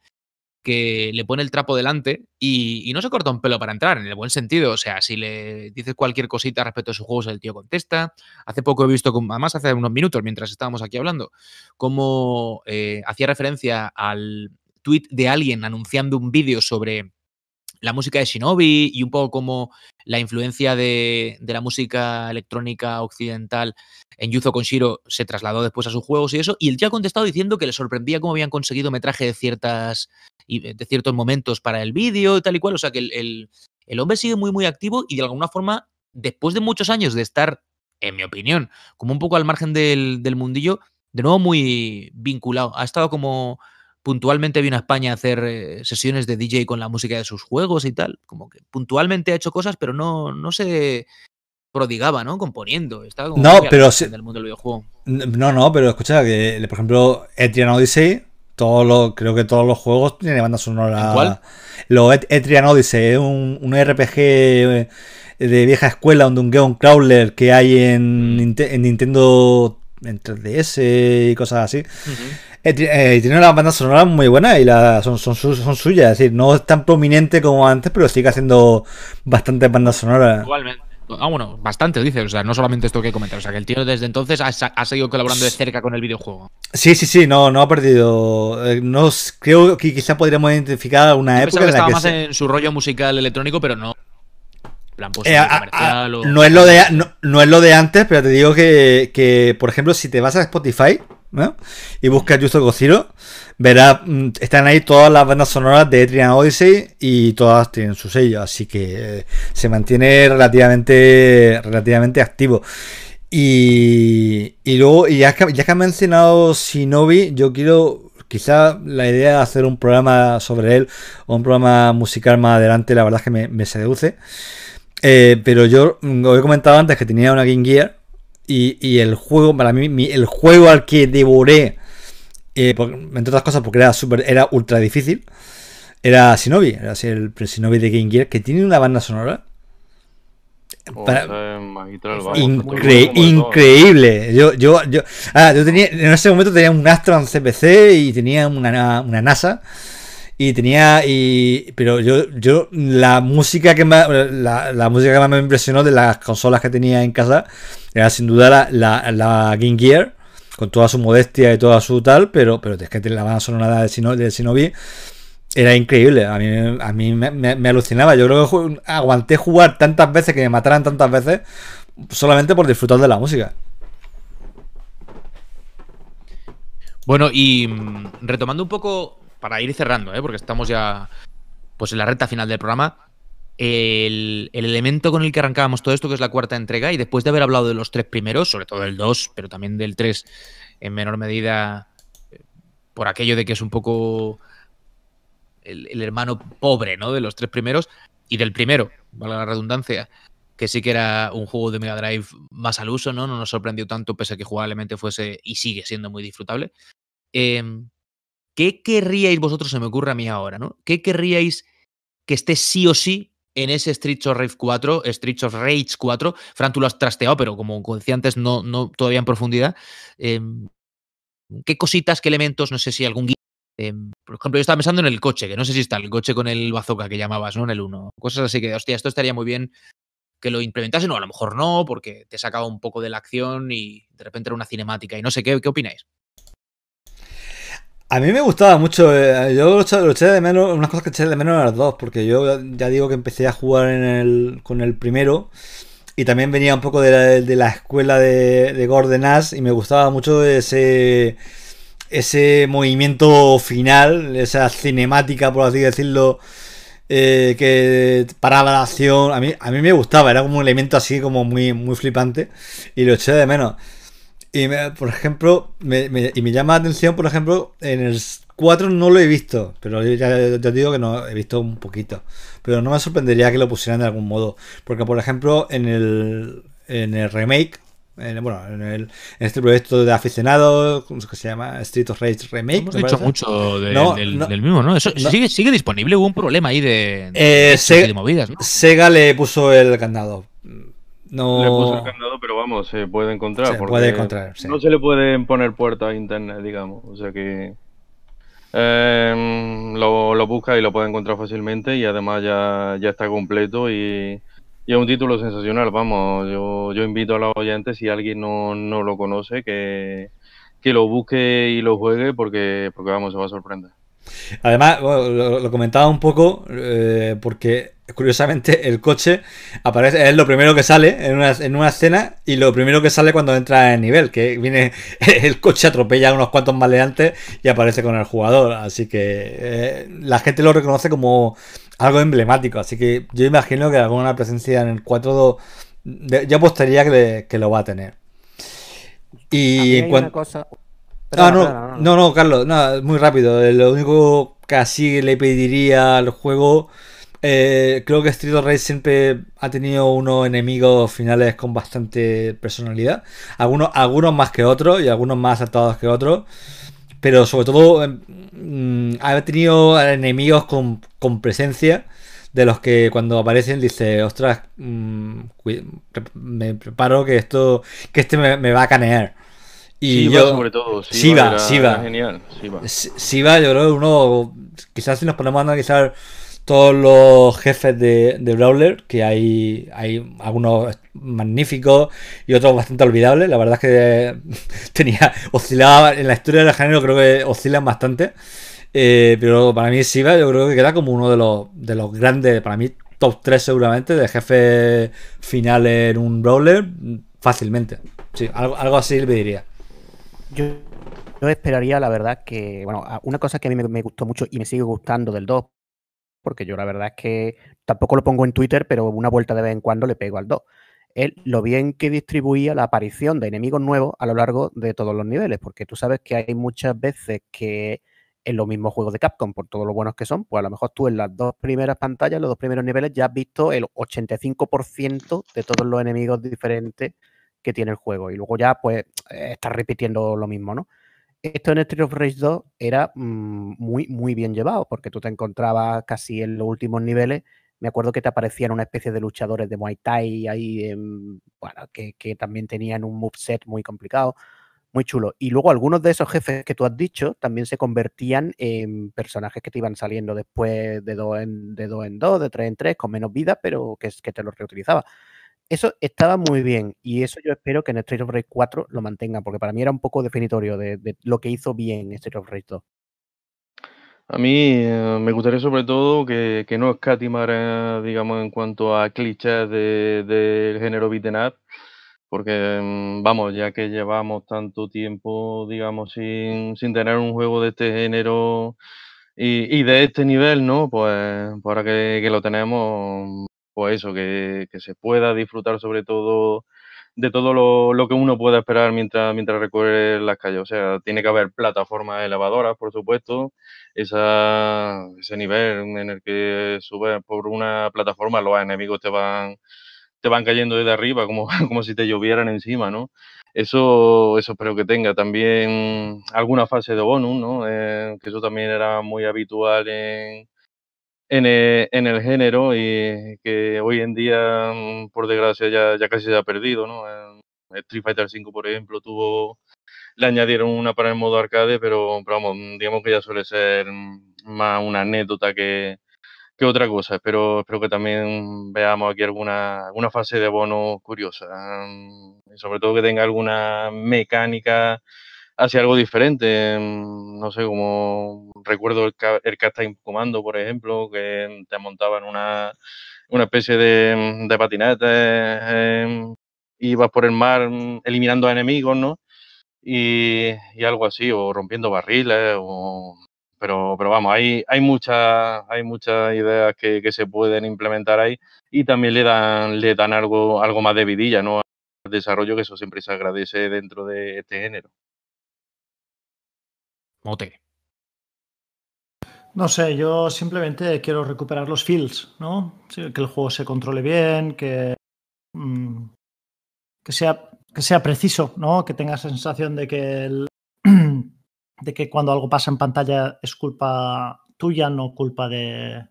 que le pone el trapo delante y, no se corta un pelo para entrar, en el buen sentido. O sea, si le dices cualquier cosita respecto a sus juegos, el tío contesta. Hace poco he visto, además hace unos minutos, mientras estábamos aquí hablando, cómo eh, hacía referencia al, tweet de alguien anunciando un vídeo sobre la música de Shinobi y un poco como la influencia de, la música electrónica occidental en Yuzo Konshiro se trasladó después a sus juegos y eso. Y el tío ha contestado diciendo que le sorprendía cómo habían conseguido metraje de ciertas de ciertos momentos para el vídeo y tal y cual. O sea que el, el, el hombre sigue muy, muy activo y de alguna forma, después de muchos años de estar, en mi opinión, como un poco al margen del, del mundillo, de nuevo muy vinculado. Ha estado como puntualmente vino a España a hacer eh, sesiones de DJ con la música de sus juegos y tal. Como que puntualmente ha hecho cosas, pero no, no se prodigaba, ¿no? Componiendo. Estaba como no, pero mundo del videojuego. No, no, pero escucha, que eh, por ejemplo, Etrian Odyssey, todo creo que todos los juegos tienen banda sonora. ¿Cuál? Lo Et Etrian Odyssey, un, un RPG eh, de vieja escuela, donde un Geon Crawler que hay en, mm. en Nintendo DS y cosas así. Eh, eh, tiene una banda sonora muy buena y la, son, son, son suyas. Es decir, no es tan prominente como antes, pero sigue haciendo bastantes bandas sonoras. Igualmente. Ah, bueno, bastante, dice. O sea, no solamente esto que comentar O sea, que el tío desde entonces ha, ha, seguido colaborando de cerca con el videojuego. Sí, sí, sí, no, no ha perdido. Eh, creo que quizá podríamos identificar una época. en más en su rollo musical electrónico, pero no. no, es lo de, antes, pero te digo que, que, por ejemplo, si te vas a Spotify ¿no? y busca Justo Cociro verá mm, están ahí todas las bandas sonoras de Etrian Odyssey y todas tienen su sello, así que eh, se mantiene relativamente, relativamente activo. Y, y luego, y ya, que, ya mencionado Shinobi, yo quiero quizá la idea de hacer un programa sobre él o un programa musical más adelante, la verdad es que me, seduce. Eh, pero yo mm, os he comentado antes que tenía una Game Gear y, el juego, para mí, el juego al que devoré, eh, entre otras cosas porque era, super, era ultra difícil, era Shinobi, era el, Shinobi de Game Gear, que tiene una banda sonora increíble. Yo, yo, yo, ah, en ese momento tenía un Astro en CPC y tenía una, una NASA y tenía. Y, pero yo, yo. La música que más. La, música que más me impresionó de las consolas que tenía en casa. Era sin duda la, Game Gear. Con toda su modestia y toda su tal. Pero, pero es que la banda sonora de, Sino, de Era increíble. A mí, me, alucinaba. Yo creo que aguanté jugar tantas veces. Que me mataran tantas veces. Solamente por disfrutar de la música. Bueno, y mm, retomando un poco para ir cerrando, ¿eh? porque estamos ya pues en la recta final del programa. El, elemento con el que arrancábamos todo esto, que es la cuarta entrega, y después de haber hablado de los tres primeros, sobre todo del 2, pero también del 3 en menor medida, eh, por aquello de que es un poco el, hermano pobre, ¿no? De los tres primeros, y del primero, vale la redundancia, que sí que era un juego de Mega Drive más al uso, ¿no? No nos sorprendió tanto, pese a que jugablemente fuese y sigue siendo muy disfrutable. Em, ¿Qué querríais vosotros, se me ocurre a mí ahora, ¿no? ¿Qué querríais que esté sí o sí en ese Streets of Rage 4, Streets of Rage 4? Fran, tú lo has trasteado, pero como decía antes, no, no todavía en profundidad. Em, ¿Qué cositas, qué elementos, no sé si algún guía? Em, por ejemplo, yo estaba pensando en el coche, que no sé si está el coche con el bazooka que llamabas, ¿no? En el 1. Cosas así que, hostia, esto estaría muy bien que lo implementase. No, a lo mejor no, porque te sacaba un poco de la acción y de repente era una cinemática y no sé qué, ¿qué opináis? A mí me gustaba mucho, eh, yo lo eché, de menos, unas cosas que eché de menos a las dos, porque yo ya digo que empecé a jugar con el primero y también venía un poco de la, escuela de, Gordon Ash y me gustaba mucho ese, ese movimiento final, esa cinemática, por así decirlo, eh, que paraba la acción. A mí, a mí me gustaba, era como un elemento así como muy, muy flipante y lo eché de menos. Y me, por ejemplo, y me llama la atención, por ejemplo, en el 4 no lo he visto, pero ya, te digo que no, he visto un poquito. Pero no me sorprendería que lo pusieran de algún modo. Porque, por ejemplo, en el, en el remake, en, bueno, en, el, en, este proyecto de aficionados, que se llama Street of Rage Remake. Hemos dicho mucho del, mismo, ¿no? Sigue, disponible, hubo un problema ahí de, eh, de movidas. Sega le puso el candado no. Le puso el candado, pero vamos, se puede encontrar. puede No se le pueden poner puertas a internet, digamos. O sea que. Em, lo, busca y lo puede encontrar fácilmente y además ya, ya está completo y, es un título sensacional, vamos, yo, yo invito a los oyentes si alguien no, no lo conoce que, que lo busque y lo juegue porque, porque vamos, se va a sorprender. Además, lo, comentaba un poco eh, porque curiosamente el coche aparece es lo primero que sale en una, en una escena y lo primero que sale cuando entra en nivel, que viene el coche atropella a unos cuantos maleantes y aparece con el jugador, así que eh, la gente lo reconoce como algo emblemático, así que yo imagino que alguna presencia en el 4 yo apostaría que, lo va a tener. Y en cuanto... cosa, Ah, no, no, no, Carlos, muy rápido. Eh, lo único que así le pediría al juego. Eh, creo que Street of Rage siempre ha tenido unos enemigos finales con bastante personalidad. Algunos, algunos más que otros y algunos más atados que otros. Pero sobre todo em, mm, ha tenido enemigos con, presencia de los que cuando aparecen dice, ostras, mm, me preparo que esto que este me va a canear. Y yo, sobre todo. Siva Shiba, yo creo que uno. Quizás si nos ponemos a analizar todos los jefes de, Brawler, que hay, hay algunos magníficos y otros bastante olvidables. La verdad es que tenía. oscilaba. En la historia del género creo que oscilan bastante. Eh, pero para mí Siva yo creo que queda como uno de los, de los grandes, para mí top 3 seguramente, de jefe final en un brawler, fácilmente. algo, algo así le diría. Yo, yo esperaría, la verdad, que, bueno, una cosa que a mí me, gustó mucho y me sigue gustando del 2, porque yo la verdad es que tampoco lo pongo en Twitter, pero una vuelta de vez en cuando le pego al 2. es lo bien que distribuía la aparición de enemigos nuevos a lo largo de todos los niveles, porque tú sabes que hay muchas veces que en los mismos juegos de Capcom, por todos los buenos que son, pues a lo mejor tú en las dos primeras pantallas, los dos primeros niveles, ya has visto el 85% de todos los enemigos diferentes que tiene el juego. Y luego ya, pues, eh, estás repitiendo lo mismo, ¿no? Esto en Street of Rage 2 era mm, muy, muy bien llevado, porque tú te encontrabas casi en los últimos niveles. Me acuerdo que te aparecían una especie de luchadores de Muay Thai ahí, que, también tenían un moveset muy complicado, muy chulo. Y luego algunos de esos jefes que tú has dicho también se convertían en personajes que te iban saliendo después de dos en, de dos, en dos de tres en tres, con menos vida, pero que, que te los reutilizaba. Eso estaba muy bien y eso yo espero que en Street of Rage 4 lo mantengan, porque para mí era un poco definitorio de, lo que hizo bien Street of Rage 2. A mí eh, me gustaría sobre todo que, no escatimara, digamos, en cuanto a clichés del género beat'em up, porque, mm, vamos, ya que llevamos tanto tiempo, digamos, sin, tener un juego de este género y, de este nivel, ¿no? Pues, pues ahora que lo tenemos, eso, que, se pueda disfrutar sobre todo de todo lo, lo, que uno pueda esperar mientras, mientras recorre las calles. O sea, tiene que haber plataformas elevadoras, por supuesto. Esa, ese nivel en el que subes por una plataforma, los enemigos te van, te van cayendo desde arriba, como, como si te llovieran encima, ¿no? Eso, eso espero que tenga también alguna fase de bonus, ¿no? Eh, que eso también era muy habitual en, en, eh, en el género y que hoy en día, mm, por desgracia, ya, casi se ha perdido. ¿no? Street Fighter V, por ejemplo, tuvo le añadieron una para el modo arcade, pero, vamos, mm, digamos que ya suele ser mm, más una anécdota que, otra cosa. Espero, espero que también veamos aquí alguna, alguna fase de bono curiosa. Y sobre todo que tenga alguna mecánica hacia algo diferente. Mm, no sé, como recuerdo el, el Casting Comando, por ejemplo, que te montaban una, una especie de, de patinete, eh, ibas por el mar mm, eliminando a enemigos, ¿no? Y, algo así, o rompiendo barriles, o pero, pero vamos, hay, hay muchas hay muchas ideas que, que, se pueden implementar ahí y también le dan, le dan algo, algo más de vidilla ¿no? al desarrollo, que eso siempre se agradece dentro de este género. Mote. No sé, yo simplemente quiero recuperar los feels, ¿no? Que el juego se controle bien, que, mm, que, sea, que sea preciso, ¿no? Que tenga esa sensación de que, de que cuando algo pasa en pantalla es culpa tuya, no culpa de,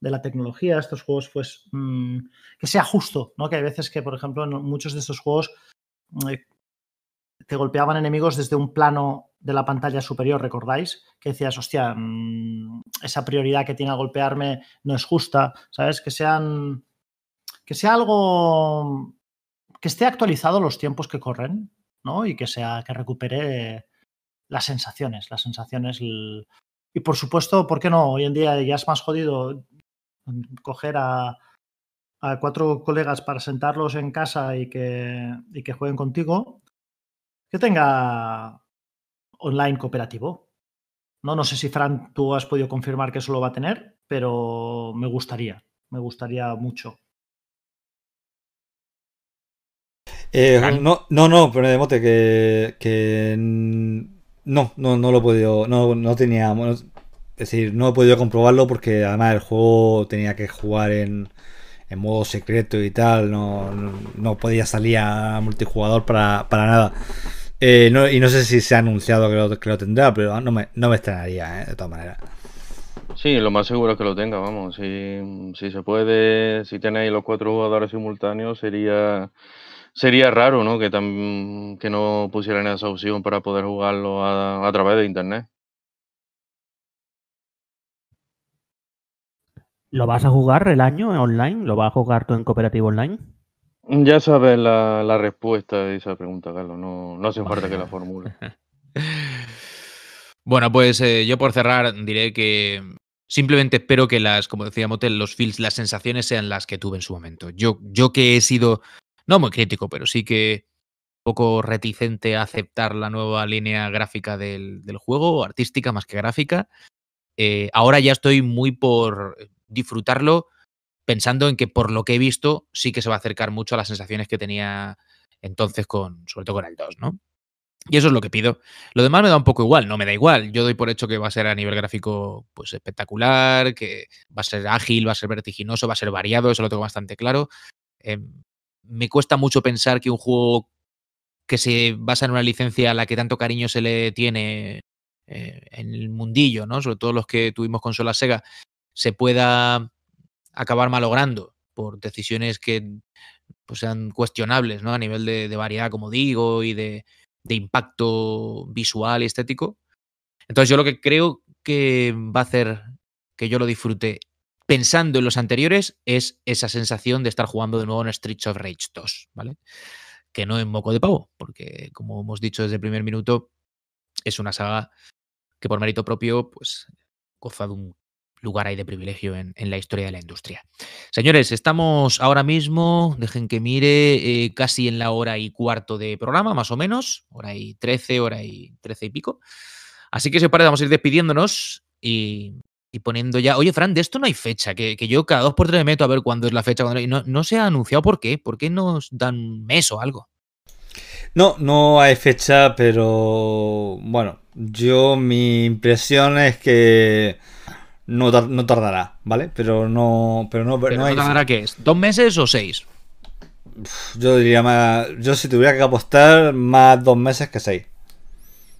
la tecnología. Estos juegos, pues, mm, que sea justo, ¿no? Que hay veces que, por ejemplo, en muchos de estos juegos eh, te golpeaban enemigos desde un plano de la pantalla superior, ¿recordáis? Que decías, hostia, mm, esa prioridad que tiene a golpearme no es justa, ¿sabes? Que sean. Que sea algo. Que esté actualizado los tiempos que corren, ¿no? Y que sea. Que recupere las sensaciones, las sensaciones. Y por supuesto, ¿por qué no? Hoy en día ya es más jodido coger a, a cuatro colegas para sentarlos en casa y que, y que jueguen contigo, que tenga online cooperativo. No, no sé si, Fran, tú has podido confirmar que eso lo va a tener, pero me gustaría, me gustaría mucho. Eh, no, no, no, pero de que, que no, no, no lo he podido, no, no tenía, es decir, no he podido comprobarlo porque además el juego tenía que jugar en, en modo secreto y tal, no, no podía salir a multijugador para, para nada. Eh, no, y no sé si se ha anunciado que lo, que tendrá, pero ah, no me, no extrañaría, eh, de todas maneras. Sí, lo más seguro es que lo tenga, vamos. Si, se puede, si tenéis los cuatro jugadores simultáneos, sería sería raro ¿no? Que, que no pusieran esa opción para poder jugarlo a, a través de internet. ¿Lo vas a jugar el año online? ¿Lo vas a jugar tú en cooperativo online? Ya sabes la, respuesta a esa pregunta, Carlos. No, no hace falta que la formule. bueno, pues eh, yo por cerrar diré que simplemente espero que las, como decía Motel, los feels, las sensaciones sean las que tuve en su momento. Yo, yo que he sido, no muy crítico, pero sí que un poco reticente a aceptar la nueva línea gráfica del, del juego, artística más que gráfica. Eh, ahora ya estoy muy por disfrutarlo pensando en que por lo que he visto sí que se va a acercar mucho a las sensaciones que tenía entonces con, sobre todo con el 2, ¿no? Y eso es lo que pido. Lo demás me da un poco igual, no me da igual. Yo doy por hecho que va a ser a nivel gráfico pues espectacular, que va a ser ágil, va a ser vertiginoso, va a ser variado, eso lo tengo bastante claro. Eh, me cuesta mucho pensar que un juego que se basa en una licencia a la que tanto cariño se le tiene eh, en el mundillo, ¿no? Sobre todo los que tuvimos con consola Sega, se pueda acabar malogrando por decisiones que pues, sean cuestionables ¿no? a nivel de, variedad, como digo, y de, impacto visual y estético. Entonces yo lo que creo que va a hacer que yo lo disfrute pensando en los anteriores es esa sensación de estar jugando de nuevo en Streets of Rage 2, ¿vale? Que no en moco de pavo, porque como hemos dicho desde el primer minuto, es una saga que por mérito propio, pues goza de un lugar hay de privilegio en, la historia de la industria. Señores, estamos ahora mismo, dejen que mire, eh, casi en la hora y cuarto de programa, más o menos, hora y trece, hora y trece y pico. Así que si os vamos a ir despidiéndonos y, poniendo ya. Oye, Fran, de esto no hay fecha, que, yo cada dos por tres me meto a ver cuándo es la fecha. Cuándo... No, no se ha anunciado por qué, por qué nos dan mes o algo. No, no hay fecha, pero bueno, yo mi impresión es que no, tardará, ¿vale? Pero no, pero no, no, tardará qué es, dos meses o seis. Yo diría más, yo si tuviera que apostar más dos meses que seis.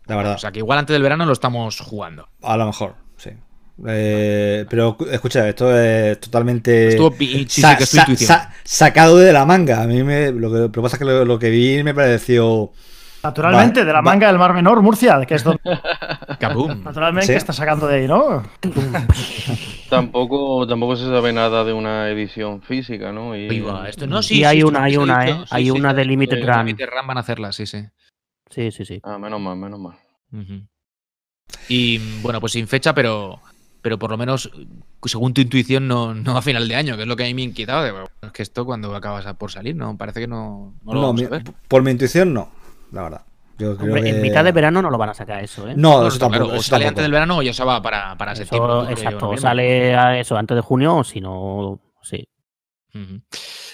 La verdad. O sea que igual antes del verano lo estamos jugando. A lo mejor, sí. Eh, pero escucha, esto es totalmente sacado de la manga. A mí me, lo que, que pasa es que lo que vi me pareció Naturalmente, de la manga del Mar Menor, Murcia, que es donde. Naturalmente está sacando de ahí, ¿no? tampoco, tampoco se sabe nada de una edición física, ¿no? Y, hay una, hay una, ¿eh? hay una de Limited van a hacerla, sí, sí. Sí, sí, sí. Ah, menos mal, menos mal. Y bueno, pues sin fecha, pero. Pero por lo menos, según tu intuición, no, no a final de año, que es lo que a mí me inquietaba. es que esto cuando acabas por salir, no parece que no, Por mi intuición, no la verdad. En mitad de verano no lo van a sacar eso, ¿eh? No, eso sale antes del verano o ya se va para, para eso, septiembre. Exacto, o sale eso antes de junio o si no, sí.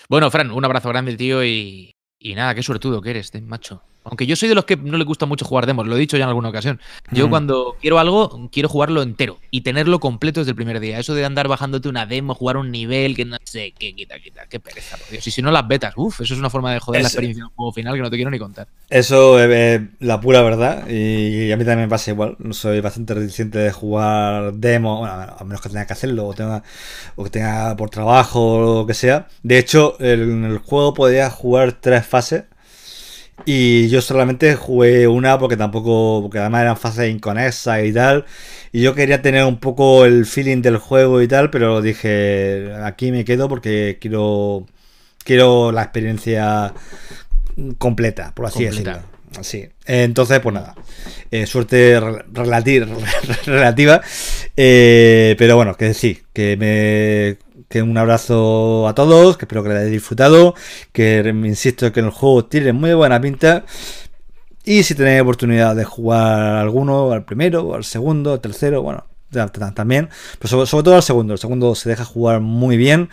Bueno, Fran, un abrazo grande, tío, y, y nada, qué suertudo que eres, macho. Aunque yo soy de los que no le gusta mucho jugar demos, lo he dicho ya en alguna ocasión. Yo mm. cuando quiero algo, quiero jugarlo entero y tenerlo completo desde el primer día. Eso de andar bajándote una demo, jugar un nivel, que no sé, qué quita, quita, qué pereza, por Dios. Y si no las betas, uff, eso es una forma de joder la experiencia un juego final que no te quiero ni contar. Eso es la pura verdad y a mí también me pasa igual. No Soy bastante reticente de jugar demo, bueno, a menos que tenga que hacerlo o tenga, o que tenga por trabajo o lo que sea. De hecho, en el juego podía jugar tres fases y yo solamente jugué una porque tampoco, porque además eran fases inconexas y tal. Y yo quería tener un poco el feeling del juego y tal, pero dije, aquí me quedo porque quiero, quiero la experiencia completa, por así decirlo. así entonces pues nada, eh, suerte relativa, relativa eh, pero bueno, que sí, que me que un abrazo a todos, que espero que lo hayáis disfrutado, que insisto que el juego tiene muy buena pinta. Y si tenéis oportunidad de jugar alguno, al primero, al segundo, al tercero, bueno, también, pero sobre, todo al segundo, el segundo se deja jugar muy bien.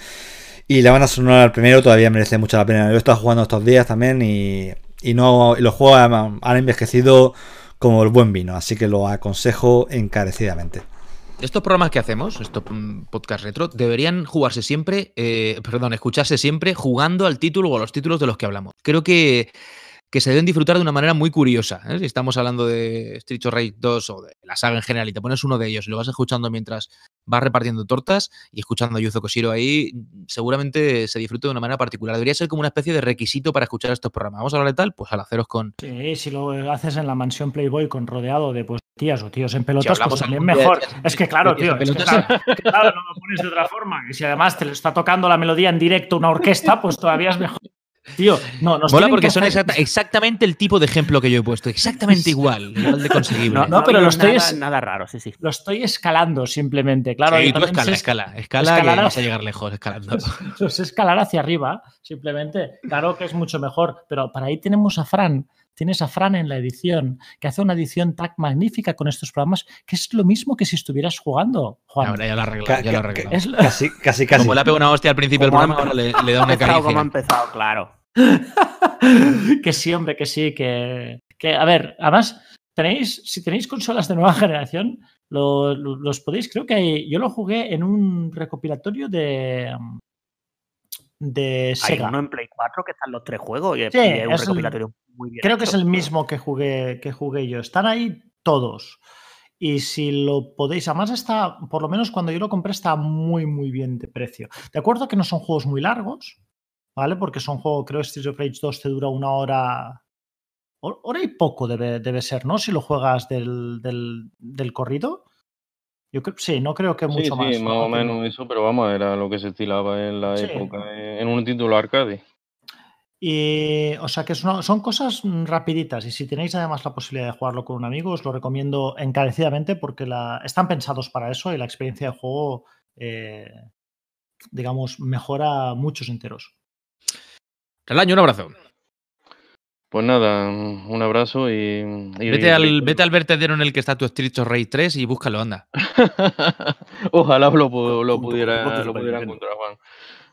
Y la a sonora al primero todavía merece mucho la pena. Yo he estado jugando estos días también y, no los juegos han, han envejecido como el buen vino, así que lo aconsejo encarecidamente estos programas que hacemos, estos mm, podcast retro, deberían jugarse siempre, eh, perdón, escucharse siempre jugando al título o a los títulos de los que hablamos. Creo que, que se deben disfrutar de una manera muy curiosa. ¿eh? Si estamos hablando de Street of Rage 2 o de la saga en general y te pones uno de ellos y lo vas escuchando mientras va repartiendo tortas y escuchando a Yuzo ahí, seguramente se disfruta de una manera particular. Debería ser como una especie de requisito para escuchar estos programas. Vamos a hablar de tal, pues al haceros con. Sí, si lo haces en la mansión Playboy con rodeado de pues tías o tíos en pelotas, pues también mejor. es que claro, tío, que, claro, no lo pones de otra forma. Y si además te lo está tocando la melodía en directo una orquesta, pues todavía es mejor. Tío, no, nos porque son exactamente el tipo de ejemplo que yo he puesto. Exactamente igual, de conseguible. No, pero lo estoy... Nada, raro, sí, sí. Lo estoy escalando simplemente, claro. tú escala, escala, escala, vas a llegar lejos escalando. Pues es escalar hacia arriba, simplemente. Claro que es mucho mejor, pero para ahí tenemos a Fran, Tienes a Fran en la edición, que hace una edición tan magnífica con estos programas, que es lo mismo que si estuvieras jugando, Ahora ya lo arreglé. ya lo Casi, casi, casi. Como le ha pegado una hostia al principio del programa, ahora le, le, da una caricia. Como ha empezado, claro. que sí, hombre, que sí, que, que... A ver, además, tenéis, si tenéis consolas de nueva generación, los podéis, creo que yo lo jugué en un recopilatorio de, de Sega. Hay uno en Play 4 que están los tres juegos y, es un recopilatorio muy bien. Creo que es el mismo que jugué, que jugué yo. Están ahí todos. Y si lo podéis, además está, por lo menos cuando yo lo compré, está muy, muy bien de precio. De acuerdo que no son juegos muy largos, ¿vale? Porque son juegos, creo que Street of Rage 2 te dura una hora, hora y poco debe, debe ser, ¿no? Si lo juegas del, del, del corrido. Yo creo, sí, no creo que mucho más. Sí, más o menos eso, pero vamos, era lo que se estilaba en la época, en un título arcade. o sea que son, cosas mm, rapiditas y si tenéis además la posibilidad de jugarlo con un amigo, os lo recomiendo encarecidamente porque la, están pensados para eso y la experiencia de juego, eh, digamos, mejora muchos enteros. año un abrazo. Pues nada, un abrazo y. vete, al, vete vertedero en el que está tu estricto Rey 3 y búscalo, anda. Ojalá lo, pudiera, encontrar, Juan.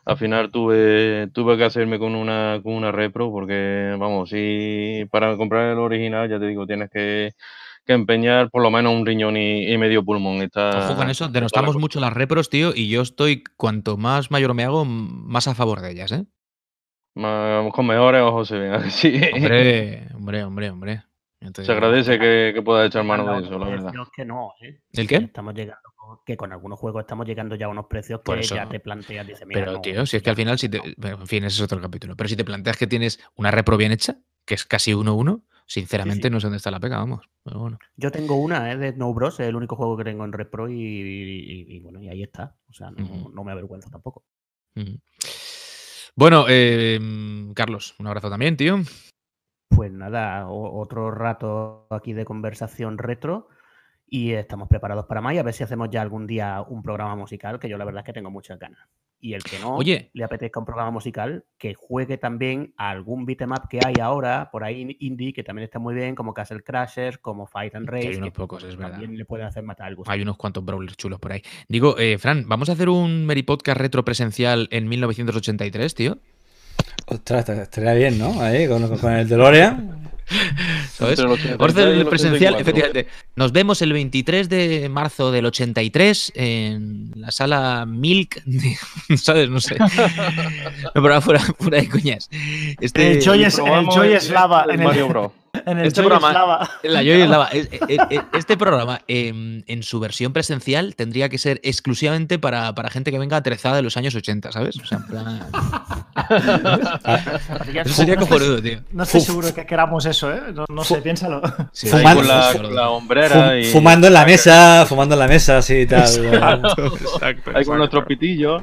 Al final tuve, tuve que hacerme con una, con una repro, porque, vamos, si para comprar el original, ya te digo, tienes que, empeñar por lo menos un riñón y, medio pulmón. Está, eso, denostamos mucho las repros, tío, y yo estoy, cuanto más mayor me hago, más a favor de ellas, ¿eh? con mejores ojos Hombre, hombre, hombre, se agradece que, que pueda echar mano de eso, la verdad. Que ¿eh? ¿El qué? Estamos llegando, que con algunos juegos estamos llegando ya a unos precios que ya te planteas, dice, Pero, tío, si es que al final, si te, en fin, ese es otro capítulo. Pero si te planteas que tienes una repro bien hecha, que es casi 1-1, sinceramente no sé dónde está la pega, vamos. Yo tengo una, ¿eh? de Snow Bros, es el único juego que tengo en repro y, bueno, y ahí está. O sea, no, me avergüenza tampoco. Bueno, em, Carlos, un abrazo también, tío. Pues nada, otro rato aquí de conversación retro y estamos preparados para más a ver si hacemos ya algún día un programa musical, que yo la verdad es que tengo muchas ganas y el que no le apetezca un programa musical, que juegue también a algún beatmap em que hay ahora, por ahí indie, que también está muy bien, como Castle Crashers, como Fight and Race. Que unos pocos, es verdad. También le pueden hacer matar algo. Hay unos cuantos brawlers chulos por ahí. Digo, eh, Fran, ¿vamos a hacer un Podcast retro presencial en 1983, tío? Ostras, estaría bien, ¿no? Ahí, con, con el DeLorean. ¿Sabes? el presencial, efectivamente. Nos vemos el 23 de marzo del 83 en la sala Milk, ¿sabes? No sé. No, pero fuera, fuera de coñas. Este, el Choy el lava. el, Mario Bro en este programa, La Joy Este programa, en su versión presencial, tendría que ser exclusivamente para, para, gente que venga atrezada de los años 80, ¿sabes? O sea, en plan. eso sería cojonudo, tío. No estoy seguro seguro que queramos eso, ¿eh? No, sé, piénsalo. fumando, con la, hombrera y... Fumando en la mesa, fumando en la mesa, sí, tal. Exacto, Hay con otro pitillo.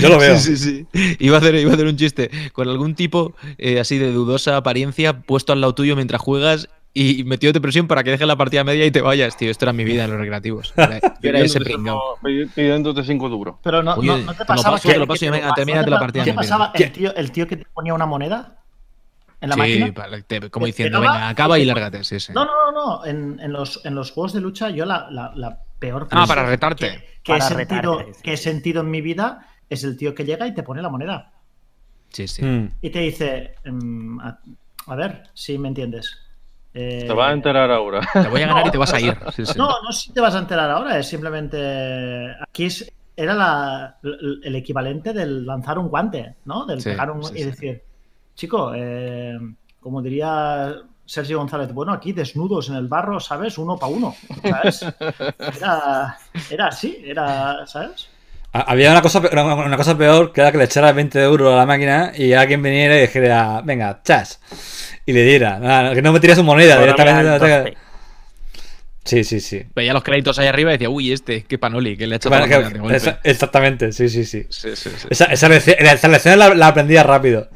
Yo lo veo. Sí, sí, Iba a hacer, a hacer un chiste con algún tipo eh, así de dudosa apariencia puesto al lado tuyo mientras juegas y de presión para que dejes la partida media y te vayas, tío. Esto era mi vida en los recreativos. duros. Pero no, te pasaba te pasaba? ¿El tío, ¿El tío que te ponía una moneda? como diciendo, venga, acaba y lárgate. No, no, no, En, los, juegos de lucha, yo la, peor. Ah, para retarte. Que, he sentido, que, sentido, en mi vida es el tío que llega y te pone la moneda. Sí, sí. Mm. Y te dice, em, a, ver si me entiendes. Eh, te vas a enterar ahora. Te voy a ganar y te vas a ir. No, no, no si te vas a enterar ahora, es simplemente. Aquí era el equivalente del lanzar un guante, ¿no? Del pegar un. y decir chico, eh, como diría Sergio González, bueno, aquí desnudos en el barro, ¿sabes? Uno para uno, ¿sabes? Era, así, era, ¿sabes? Había una cosa, una cosa peor que era que le echara 20 euros a la máquina y alguien viniera y dijera, venga, chas. Y le diera, ah, que no me tiras su moneda directamente. Sí, sí, sí. Veía los créditos ahí arriba y decía, uy, este, qué panoli, que le ha echado. la Exactamente, sí, sí, sí. Esa, lección, la, aprendía rápido.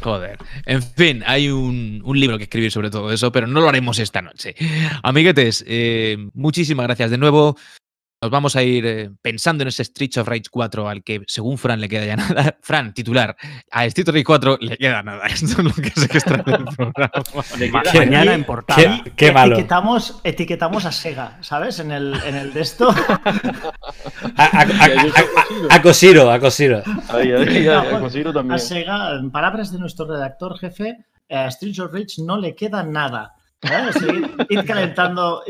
Joder. En fin, hay un, libro que escribir sobre todo eso, pero no lo haremos esta noche. Amiguetes, eh, muchísimas gracias de nuevo. Nos vamos a ir eh, pensando en ese Streets of Rage 4 al que, según Fran, le queda ya nada. Fran, titular, a Streets of Rage 4 le queda nada. Esto es lo que está programa. mañana en portada. Qué, Etiquetamos, a Sega, ¿sabes? En el, en el de esto. a Cosiro, a Cosiro. A Sega, en palabras de nuestro redactor jefe, a Street of Rage no le queda nada ir calentando,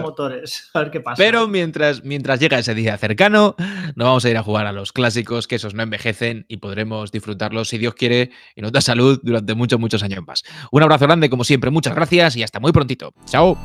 motores, a ver qué pasa. Pero mientras, mientras llega ese día cercano, nos vamos a ir a jugar a los clásicos, que esos no envejecen y podremos disfrutarlos, si Dios quiere, y nos da salud durante muchos, muchos años más. Un abrazo grande, como siempre, muchas gracias y hasta muy prontito. Chao.